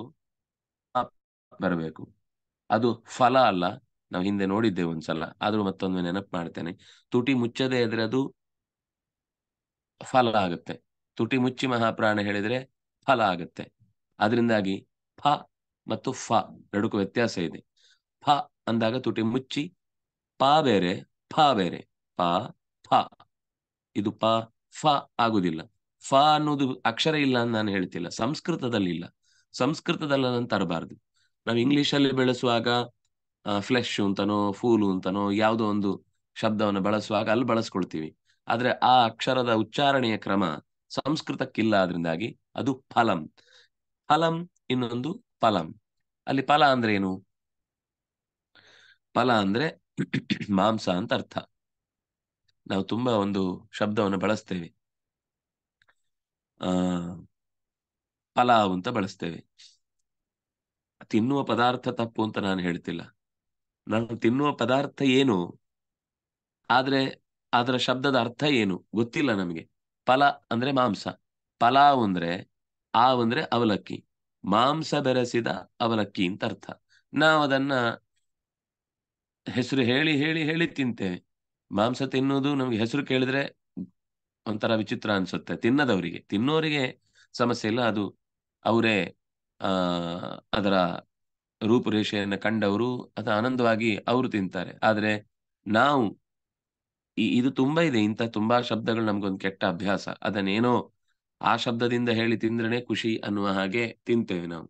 ಬರಬೇಕು ಅದು ಫಲ ಅಲ್ಲ ನಾವು ಹಿಂದೆ ನೋಡಿದ್ದೇವೆ ಒಂದ್ಸಲ ಆದ್ರೂ ಮತ್ತೊಂದು ನೆನಪು ಮಾಡ್ತೇನೆ ತುಟಿ ಮುಚ್ಚದೇ ಇದ್ರೆ ಅದು ಫಲ ಆಗುತ್ತೆ ತುಟಿ ಮುಚ್ಚಿ ಮಹಾಪ್ರಾಣ ಹೇಳಿದ್ರೆ ಫಲ ಆಗುತ್ತೆ ಅದರಿಂದಾಗಿ ಫ ಮತ್ತು ಫ ನಡುಕುವ ವ್ಯತ್ಯಾಸ ಇದೆ ಫ ಅಂದಾಗ ತುಟಿ ಮುಚ್ಚಿ ಪ ಬೇರೆ ಫ ಬೇರೆ ಪ ಫ ಇದು ಪ ಫ ಆಗುದಿಲ್ಲ ಫ ಅನ್ನೋದು ಅಕ್ಷರ ಇಲ್ಲ ಅಂತ ನಾನು ಹೇಳ್ತಿಲ್ಲ ಸಂಸ್ಕೃತದಲ್ಲಿ ಇಲ್ಲ ಸಂಸ್ಕೃತದಲ್ಲಿ ನಾನು ತರಬಾರ್ದು ನಾವು ಇಂಗ್ಲಿಷಲ್ಲಿ ಬೆಳೆಸುವಾಗ ಫ್ಲೆಶ್ ಅಂತನೋ ಫೂಲು ಅಂತನೋ ಯಾವುದೋ ಒಂದು ಶಬ್ದವನ್ನು ಬಳಸುವಾಗ ಅಲ್ಲಿ ಬಳಸ್ಕೊಳ್ತೀವಿ ಆದ್ರೆ ಆ ಅಕ್ಷರದ ಉಚ್ಚಾರಣೆಯ ಕ್ರಮ ಸಂಸ್ಕೃತಕ್ಕಿಲ್ಲ ಅದರಿಂದಾಗಿ ಅದು ಫಲಂ ಫಲಂ ಇನ್ನೊಂದು ಫಲಂ ಅಲ್ಲಿ ಫಲ ಅಂದ್ರೆ ಏನು ಫಲ ಅಂದ್ರೆ (clears throat) ಮಾಂಸ ಅಂತ ಅರ್ಥ ನಾವು ತುಂಬಾ ಒಂದು ಶಬ್ದವನ್ನು ಬಳಸ್ತೇವೆ ಆ ಪಲಾವ್ ಅಂತ ಬಳಸ್ತೇವೆ ತಿನ್ನುವ ಪದಾರ್ಥ ತಪ್ಪು ಅಂತ ನಾನು ಹೇಳ್ತಿಲ್ಲ ನಾನು ತಿನ್ನುವ ಪದಾರ್ಥ ಏನು ಆದ್ರೆ ಅದರ ಶಬ್ದದ ಅರ್ಥ ಏನು ಗೊತ್ತಿಲ್ಲ ನಮಗೆ ಫಲ ಅಂದ್ರೆ ಮಾಂಸ ಪಲಾವ್ ಅಂದ್ರೆ ಆ ಅಂದ್ರೆ ಅವಲಕ್ಕಿ ಮಾಂಸ ಬೆರೆಸಿದ ಅವಲಕ್ಕಿ ಅಂತ ಅರ್ಥ ನಾವು ಅದನ್ನ ಹೆಸರು ಹೇಳಿ ಹೇಳಿ ಹೇಳಿ ತಿಂತೇವೆ ಮಾಂಸ ತಿನ್ನೋದು ನಮ್ಗೆ ಹೆಸರು ಕೇಳಿದ್ರೆ ಒಂಥರ ವಿಚಿತ್ರ ಅನ್ಸುತ್ತೆ ತಿನ್ನದವರಿಗೆ ತಿನ್ನೋರಿಗೆ ಸಮಸ್ಯೆ ಇಲ್ಲ ಅದು ಅವರೇ ಆ ಅದರ ರೂಪುರೇಷೆಯನ್ನು ಕಂಡವರು ಅದು ಆನಂದವಾಗಿ ಅವರು ತಿಂತಾರೆ ಆದ್ರೆ ನಾವು ಇದು ತುಂಬಾ ಇದೆ ಇಂಥ ತುಂಬಾ ಶಬ್ದಗಳು ನಮ್ಗೊಂದು ಕೆಟ್ಟ ಅಭ್ಯಾಸ ಅದನ್ನೇನೋ ಆ ಶಬ್ದದಿಂದ ಹೇಳಿ ತಿಂದ್ರನೆ ಖುಷಿ ಅನ್ನುವ ಹಾಗೆ ತಿಂತೇವೆ ನಾವು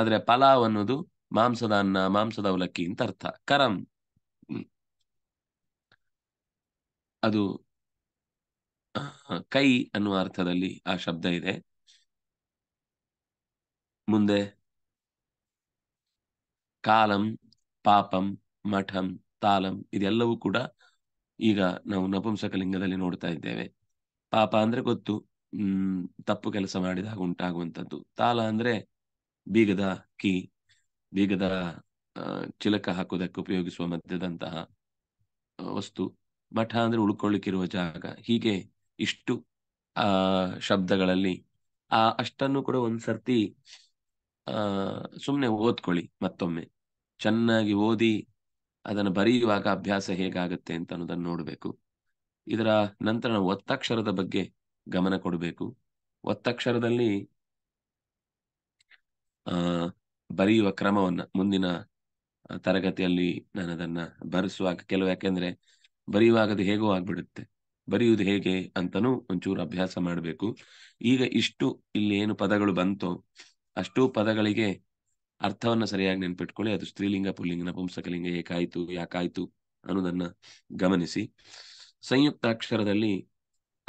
ಆದ್ರೆ ಪಲಾವ್ ಅನ್ನೋದು ಮಾಂಸದ ಅನ್ನ ಮಾಂಸದ ಅವಲಕ್ಕಿ ಅಂತ ಅರ್ಥ ಕರಂ ಅದು ಕೈ ಅನ್ನುವ ಅರ್ಥದಲ್ಲಿ ಆ ಶಬ್ದ ಇದೆ ಮುಂದೆ ಕಾಲಂ ಪಾಪಂ ಮಠಂ ತಾಲಂ ಇದೆಲ್ಲವೂ ಕೂಡ ಈಗ ನಾವು ನಪುಂಸಕ ಲಿಂಗದಲ್ಲಿ ನೋಡ್ತಾ ಇದ್ದೇವೆ ಪಾಪ ಅಂದ್ರೆ ಗೊತ್ತು ಹ್ಮ್ ತಪ್ಪು ಕೆಲಸ ಮಾಡಿದಾಗ ಉಂಟಾಗುವಂಥದ್ದು ತಾಲ ಅಂದ್ರೆ ಬೀಗದ ಕೀ ಬೀಗದ ಚಿಲಕ ಹಾಕೋದಕ್ಕೆ ಉಪಯೋಗಿಸುವ ಮಧ್ಯದಂತಹ ವಸ್ತು ಮಠ ಅಂದ್ರೆ ಉಳ್ಕೊಳ್ಳಿಕ್ಕಿರುವ ಜಾಗ ಹೀಗೆ ಇಷ್ಟು ಆ ಶಬ್ದಗಳಲ್ಲಿ ಆ ಅಷ್ಟನ್ನು ಕೂಡ ಒಂದ್ಸರ್ತಿ ಆ ಸುಮ್ನೆ ಓದ್ಕೊಳ್ಳಿ ಮತ್ತೊಮ್ಮೆ ಚೆನ್ನಾಗಿ ಓದಿ ಅದನ್ನು ಬರೆಯುವಾಗ ಅಭ್ಯಾಸ ಹೇಗಾಗುತ್ತೆ ಅಂತ ಅನ್ನೋದನ್ನು ನೋಡಬೇಕು ಇದರ ನಂತರ ನಾವು ಒತ್ತಕ್ಷರದ ಬಗ್ಗೆ ಗಮನ ಕೊಡಬೇಕು ಒತ್ತಕ್ಷರದಲ್ಲಿ ಆ ಬರೆಯುವ ಕ್ರಮವನ್ನ ಮುಂದಿನ ತರಗತಿಯಲ್ಲಿ ನಾನು ಅದನ್ನ ಬರೆಸುವಾಗ ಕೆಲವು ಯಾಕೆಂದ್ರೆ ಬರೆಯುವಾಗ ಅದು ಹೇಗೋ ಆಗ್ಬಿಡುತ್ತೆ ಬರೆಯುವುದು ಹೇಗೆ ಅಂತನೂ ಒಂಚೂರು ಅಭ್ಯಾಸ ಮಾಡಬೇಕು ಈಗ ಇಷ್ಟು ಇಲ್ಲಿ ಏನು ಪದಗಳು ಬಂತೋ ಅಷ್ಟು ಪದಗಳಿಗೆ ಅರ್ಥವನ್ನ ಸರಿಯಾಗಿ ನೆನ್ಪಿಟ್ಕೊಳ್ಳಿ ಅದು ಸ್ತ್ರೀಲಿಂಗ ಪುಲ್ಲಿಂಗ ನಪುಂಸಕಲಿಂಗ ಏಕಾಯ್ತು ಯಾಕಾಯ್ತು ಅನ್ನೋದನ್ನ ಗಮನಿಸಿ ಸಂಯುಕ್ತಾಕ್ಷರದಲ್ಲಿ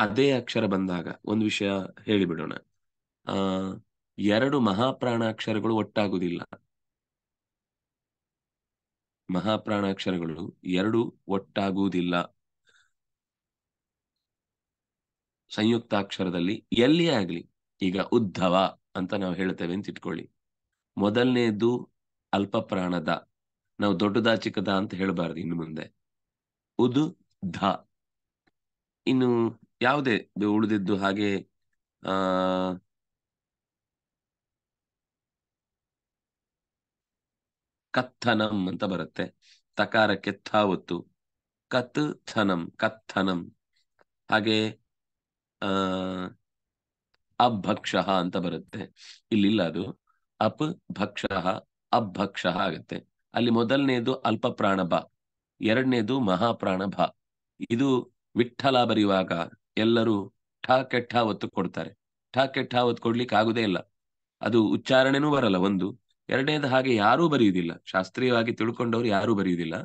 ಅದೇ ಅಕ್ಷರ ಬಂದಾಗ ಒಂದು ವಿಷಯ ಹೇಳಿಬಿಡೋಣ ಆ ಎರಡು ಮಹಾಪ್ರಾಣಾಕ್ಷರಗಳು ಒಟ್ಟಾಗುವುದಿಲ್ಲ ಮಹಾಪ್ರಾಣಾಕ್ಷರಗಳು ಎರಡು ಒಟ್ಟಾಗುವುದಿಲ್ಲ ಸಂಯುಕ್ತಾಕ್ಷರದಲ್ಲಿ ಎಲ್ಲಿಯೇ ಆಗ್ಲಿ ಈಗ ಉದ್ಧವ ಅಂತ ನಾವು ಹೇಳ್ತೇವೆ ಅಂತ ಇಟ್ಕೊಳ್ಳಿ ಮೊದಲನೇದು ಅಲ್ಪ ಪ್ರಾಣದ ನಾವು ದೊಡ್ಡದ ಚಿಕ್ಕದ ಅಂತ ಹೇಳಬಾರ್ದು ಇನ್ನು ಮುಂದೆ ಉದು ಧ ಇನ್ನು ಯಾವುದೇ ಉಳಿದಿದ್ದು ಹಾಗೆ ಆ ಕಥನಂ ಅಂತ ಬರುತ್ತೆ ತಕಾರಕ್ಕೆ ಕೆತ್ತಾವತ್ತು ಕತ್ಥನಂ ಕತ್ ಥನಂ ಕಥನಂ ಹಾಗೆ ಆ ಅಭಕ್ಷ ಅಂತ ಬರುತ್ತೆ ಇಲ್ಲಿಲ್ಲ ಅದು ಅಪ್ ಭಕ್ಷ ಅಭಕ್ಷ ಆಗತ್ತೆ ಅಲ್ಲಿ ಮೊದಲನೇದು ಅಲ್ಪ ಪ್ರಾಣ ಭ ಎರಡನೇದು ಮಹಾಪ್ರಾಣ ಭ ಇದು ವಿಠಲ ಬರೆಯುವಾಗ ಎಲ್ಲರೂ ಠ ಕೆಟ್ಟ ಒತ್ತು ಕೊಡ್ತಾರೆ ಠ ಕೆಟ್ಟ ಹೊತ್ತು ಕೊಡ್ಲಿಕ್ಕೆ ಆಗುದೇ ಇಲ್ಲ ಅದು ಉಚ್ಚಾರಣೆನೂ ಬರಲ್ಲ ಒಂದು ಎರಡನೇದು ಹಾಗೆ ಯಾರೂ ಬರೆಯುವುದಿಲ್ಲ ಶಾಸ್ತ್ರೀಯವಾಗಿ ತಿಳ್ಕೊಂಡವರು ಯಾರೂ ಬರೆಯುವುದಿಲ್ಲ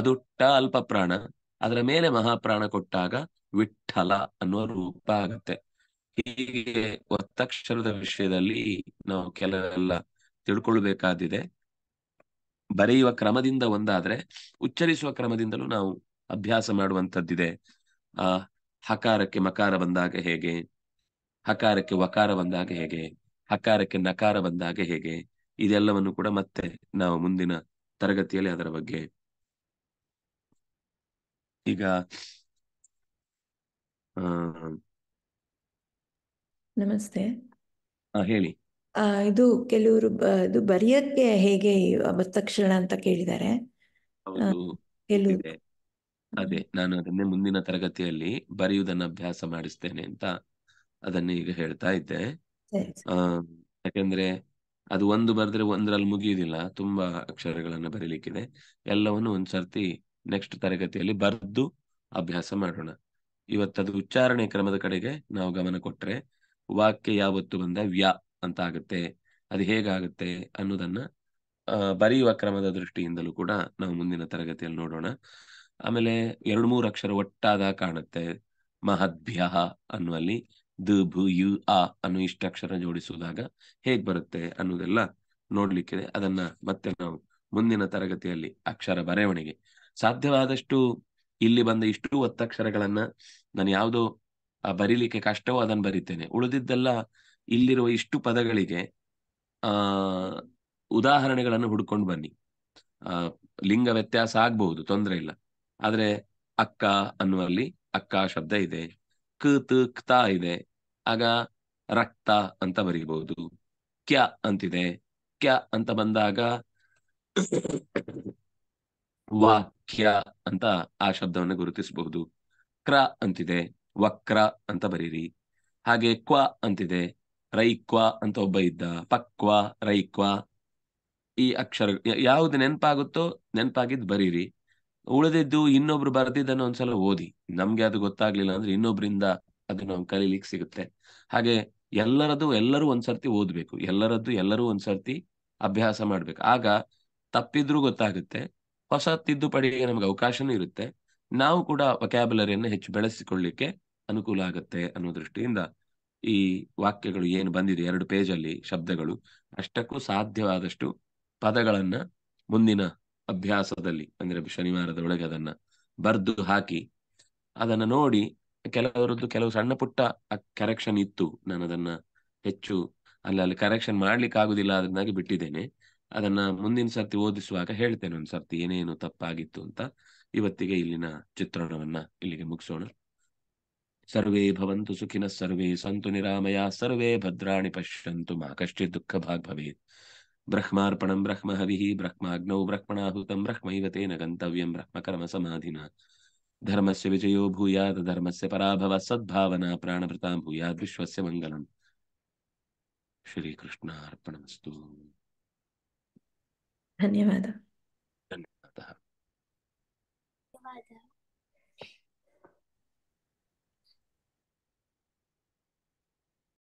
ಅದು ಟ ಅಲ್ಪ ಪ್ರಾಣ ಅದರ ಮೇಲೆ ಮಹಾಪ್ರಾಣ ಕೊಟ್ಟಾಗ ವಿಠಲ ಅನ್ನುವ ರೂಪ ಆಗತ್ತೆ ಹೀಗೆ ಒತ್ತಕ್ಷರದ ವಿಷಯದಲ್ಲಿ ನಾವು ಕೆಲವೆಲ್ಲ ತಿಳ್ಕೊಳ್ಬೇಕಾದಿದೆ ಬರೆಯುವ ಕ್ರಮದಿಂದ ಒಂದಾದ್ರೆ ಉಚ್ಚರಿಸುವ ಕ್ರಮದಿಂದಲೂ ನಾವು ಅಭ್ಯಾಸ ಮಾಡುವಂತದ್ದಿದೆ ಆ ಹಕಾರಕ್ಕೆ ಮಕಾರ ಬಂದಾಗ ಹೇಗೆ ಹಕಾರಕ್ಕೆ ವಕಾರ ಬಂದಾಗ ಹೇಗೆ ಹಕಾರಕ್ಕೆ ನಕಾರ ಬಂದಾಗ ಹೇಗೆ ಇದೆಲ್ಲವನ್ನು ಕೂಡ ಮತ್ತೆ ನಾವು ಮುಂದಿನ ತರಗತಿಯಲ್ಲಿ ಅದರ ಬಗ್ಗೆ ಈಗ ಆ ನಮಸ್ತೆ ಹೇಳಿ ಇದು ಕೆಲವರು ಇದು ಬರೆಯಕ್ಕೆ ಹೇಗೆ ಒತ್ತಕ್ಷರ ಅಂತ ಕೇಳಿದ್ದಾರೆ ಅದೇ ನಾನು ಅದನ್ನೇ ಮುಂದಿನ ತರಗತಿಯಲ್ಲಿ ಬರೆಯುವುದನ್ನು ಅಭ್ಯಾಸ ಮಾಡಿಸ್ತೇನೆ ಅಂತ ಅದನ್ನು ಈಗ ಹೇಳ್ತಾ ಇದ್ದೆ ಯಾಕೆಂದ್ರೆ ಅದು ಒಂದು ಬರೆದ್ರೆ ಒಂದರಲ್ಲಿ ಮುಗಿಯುವುದಿಲ್ಲ ತುಂಬಾ ಅಕ್ಷರಗಳನ್ನು ಬರೀಲಿಕ್ಕಿದೆ ಎಲ್ಲವನ್ನು ಒಂದ್ಸರ್ತಿ ನೆಕ್ಸ್ಟ್ ತರಗತಿಯಲ್ಲಿ ಬರೆದು ಅಭ್ಯಾಸ ಮಾಡೋಣ ಇವತ್ತದು ಉಚ್ಚಾರಣೆ ಕ್ರಮದ ಕಡೆಗೆ ನಾವು ಗಮನ ಕೊಟ್ರೆ ವಾಕ್ಯ ಯಾವತ್ತು ಬಂದ ವ್ಯ ಅಂತ ಆಗುತ್ತೆ ಅದು ಹೇಗಾಗುತ್ತೆ ಅನ್ನೋದನ್ನ ಬರೆಯುವ ಕ್ರಮದ ದೃಷ್ಟಿಯಿಂದಲೂ ಕೂಡ ನಾವು ಮುಂದಿನ ತರಗತಿಯಲ್ಲಿ ನೋಡೋಣ ಆಮೇಲೆ ಎರಡು ಮೂರು ಅಕ್ಷರ ಒಟ್ಟಾದ ಕಾಣುತ್ತೆ ಮಹದ್ಭ್ಯ ಅನ್ನುವಲ್ಲಿ ದ ಭು ಯು ಆ ಅನ್ನು ಅಕ್ಷರ ಜೋಡಿಸುವುದಾಗ ಹೇಗ್ ಬರುತ್ತೆ ಅನ್ನೋದೆಲ್ಲ ನೋಡ್ಲಿಕ್ಕಿದೆ ಅದನ್ನ ಮತ್ತೆ ನಾವು ಮುಂದಿನ ತರಗತಿಯಲ್ಲಿ ಅಕ್ಷರ ಬರವಣಿಗೆ ಸಾಧ್ಯವಾದಷ್ಟು ಇಲ್ಲಿ ಬಂದ ಇಷ್ಟು ಒತ್ತಕ್ಷರಗಳನ್ನ ನಾನು ಯಾವುದೋ ಬರೀಲಿಕ್ಕೆ ಕಷ್ಟವೋ ಅದನ್ನು ಬರೀತೇನೆ ಉಳಿದಿದ್ದೆಲ್ಲ ಇಲ್ಲಿರುವ ಇಷ್ಟು ಪದಗಳಿಗೆ ಆ ಉದಾಹರಣೆಗಳನ್ನು ಹುಡ್ಕೊಂಡು ಬನ್ನಿ ಆ ಲಿಂಗ ವ್ಯತ್ಯಾಸ ಆಗ್ಬಹುದು ತೊಂದರೆ ಇಲ್ಲ ಆದ್ರೆ ಅಕ್ಕ ಅನ್ನುವಲ್ಲಿ ಅಕ್ಕ ಶಬ್ದ ಇದೆ ಕ ಕ್ತ ಇದೆ ಆಗ ರಕ್ತ ಅಂತ ಬರೀಬಹುದು ಕ್ಯ ಅಂತಿದೆ ಕ್ಯ ಅಂತ ಬಂದಾಗ ವಾಕ್ಯ ಅಂತ ಆ ಶಬ್ದವನ್ನು ಗುರುತಿಸಬಹುದು ಕ್ರ ಅಂತಿದೆ ವಕ್ರ ಅಂತ ಬರೀರಿ ಹಾಗೆ ಕ್ವ ಅಂತಿದೆ ರೈಕ್ವಾ ಅಂತ ಒಬ್ಬ ಇದ್ದ ಪಕ್ವ ರೈಕ್ವ ಈ ಅಕ್ಷರ ಯಾವ್ದು ನೆನ್ಪಾಗುತ್ತೋ ನೆನ್ಪಾಗಿದ್ದು ಬರೀರಿ ಉಳಿದಿದ್ದು ಇನ್ನೊಬ್ರು ಬರೆದಿದ್ದನ್ನು ಒಂದ್ಸಲ ಓದಿ ನಮ್ಗೆ ಅದು ಗೊತ್ತಾಗ್ಲಿಲ್ಲ ಅಂದ್ರೆ ಇನ್ನೊಬ್ರಿಂದ ಅದನ್ನ ಕಲೀಲಿಕ್ಕೆ ಸಿಗುತ್ತೆ ಹಾಗೆ ಎಲ್ಲರದು ಎಲ್ಲರೂ ಒಂದ್ಸರ್ತಿ ಓದ್ಬೇಕು ಎಲ್ಲರದ್ದು ಎಲ್ಲರೂ ಒಂದ್ಸರ್ತಿ ಅಭ್ಯಾಸ ಮಾಡ್ಬೇಕು ಆಗ ತಪ್ಪಿದ್ರೂ ಗೊತ್ತಾಗುತ್ತೆ ಹೊಸ ತಿದ್ದುಪಡಿಗೆ ನಮ್ಗೆ ಅವಕಾಶನೂ ಇರುತ್ತೆ ನಾವು ಕೂಡ ವಕ್ಯಾಬುಲರಿಯನ್ನು ಹೆಚ್ಚು ಬೆಳೆಸಿಕೊಳ್ಳಿಕ್ಕೆ ಅನುಕೂಲ ಆಗುತ್ತೆ ಅನ್ನೋ ದೃಷ್ಟಿಯಿಂದ ಈ ವಾಕ್ಯಗಳು ಏನು ಬಂದಿದೆ ಎರಡು ಪೇಜಲ್ಲಿ ಶಬ್ದಗಳು ಅಷ್ಟಕ್ಕೂ ಸಾಧ್ಯವಾದಷ್ಟು ಪದಗಳನ್ನ ಮುಂದಿನ ಅಭ್ಯಾಸದಲ್ಲಿ ಅಂದ್ರೆ ಶನಿವಾರದ ಒಳಗೆ ಅದನ್ನ ಬರ್ದು ಹಾಕಿ ಅದನ್ನ ನೋಡಿ ಕೆಲವರದ್ದು ಕೆಲವು ಸಣ್ಣ ಪುಟ್ಟ ಕರೆಕ್ಷನ್ ಇತ್ತು ನಾನು ಅದನ್ನ ಹೆಚ್ಚು ಅಲ್ಲಿ ಅಲ್ಲಿ ಕರೆಕ್ಷನ್ ಮಾಡ್ಲಿಕ್ಕೆ ಆಗುದಿಲ್ಲ ಅದನ್ನಾಗಿ ಬಿಟ್ಟಿದ್ದೇನೆ ಅದನ್ನ ಮುಂದಿನ ಸರ್ತಿ ಓದಿಸುವಾಗ ಹೇಳ್ತೇನೆ ಒಂದ್ ಸರ್ತಿ ಏನೇನು ತಪ್ಪಾಗಿತ್ತು ಅಂತ ಇವತ್ತಿಗೆ ಇಲ್ಲಿನ ಚಿತ್ರಣವನ್ನ ಇಲ್ಲಿಗೆ ಮುಗಿಸೋಣ सर्वे भवन्तु सुखिनः सर्वे सन्तु निरामया सर्वे भद्राणि पश्यन्तु मा कश्चित् दुःखभाग् भवेत् ब्रह्मार्पणं ब्रह्महविः ब्रह्माग्नौ ब्रह्मणाहुतं ब्रह्मैव तेन गन्तव्यं ब्रह्मकर्मसमाधिना धर्मस्य विजयो भूयात् धर्मस्य पराभव सद्भावना प्राणभृतां भूयात् विश्वस्य मङ्गलम् श्रीकृष्णार्पणमस्तु धन्यवादः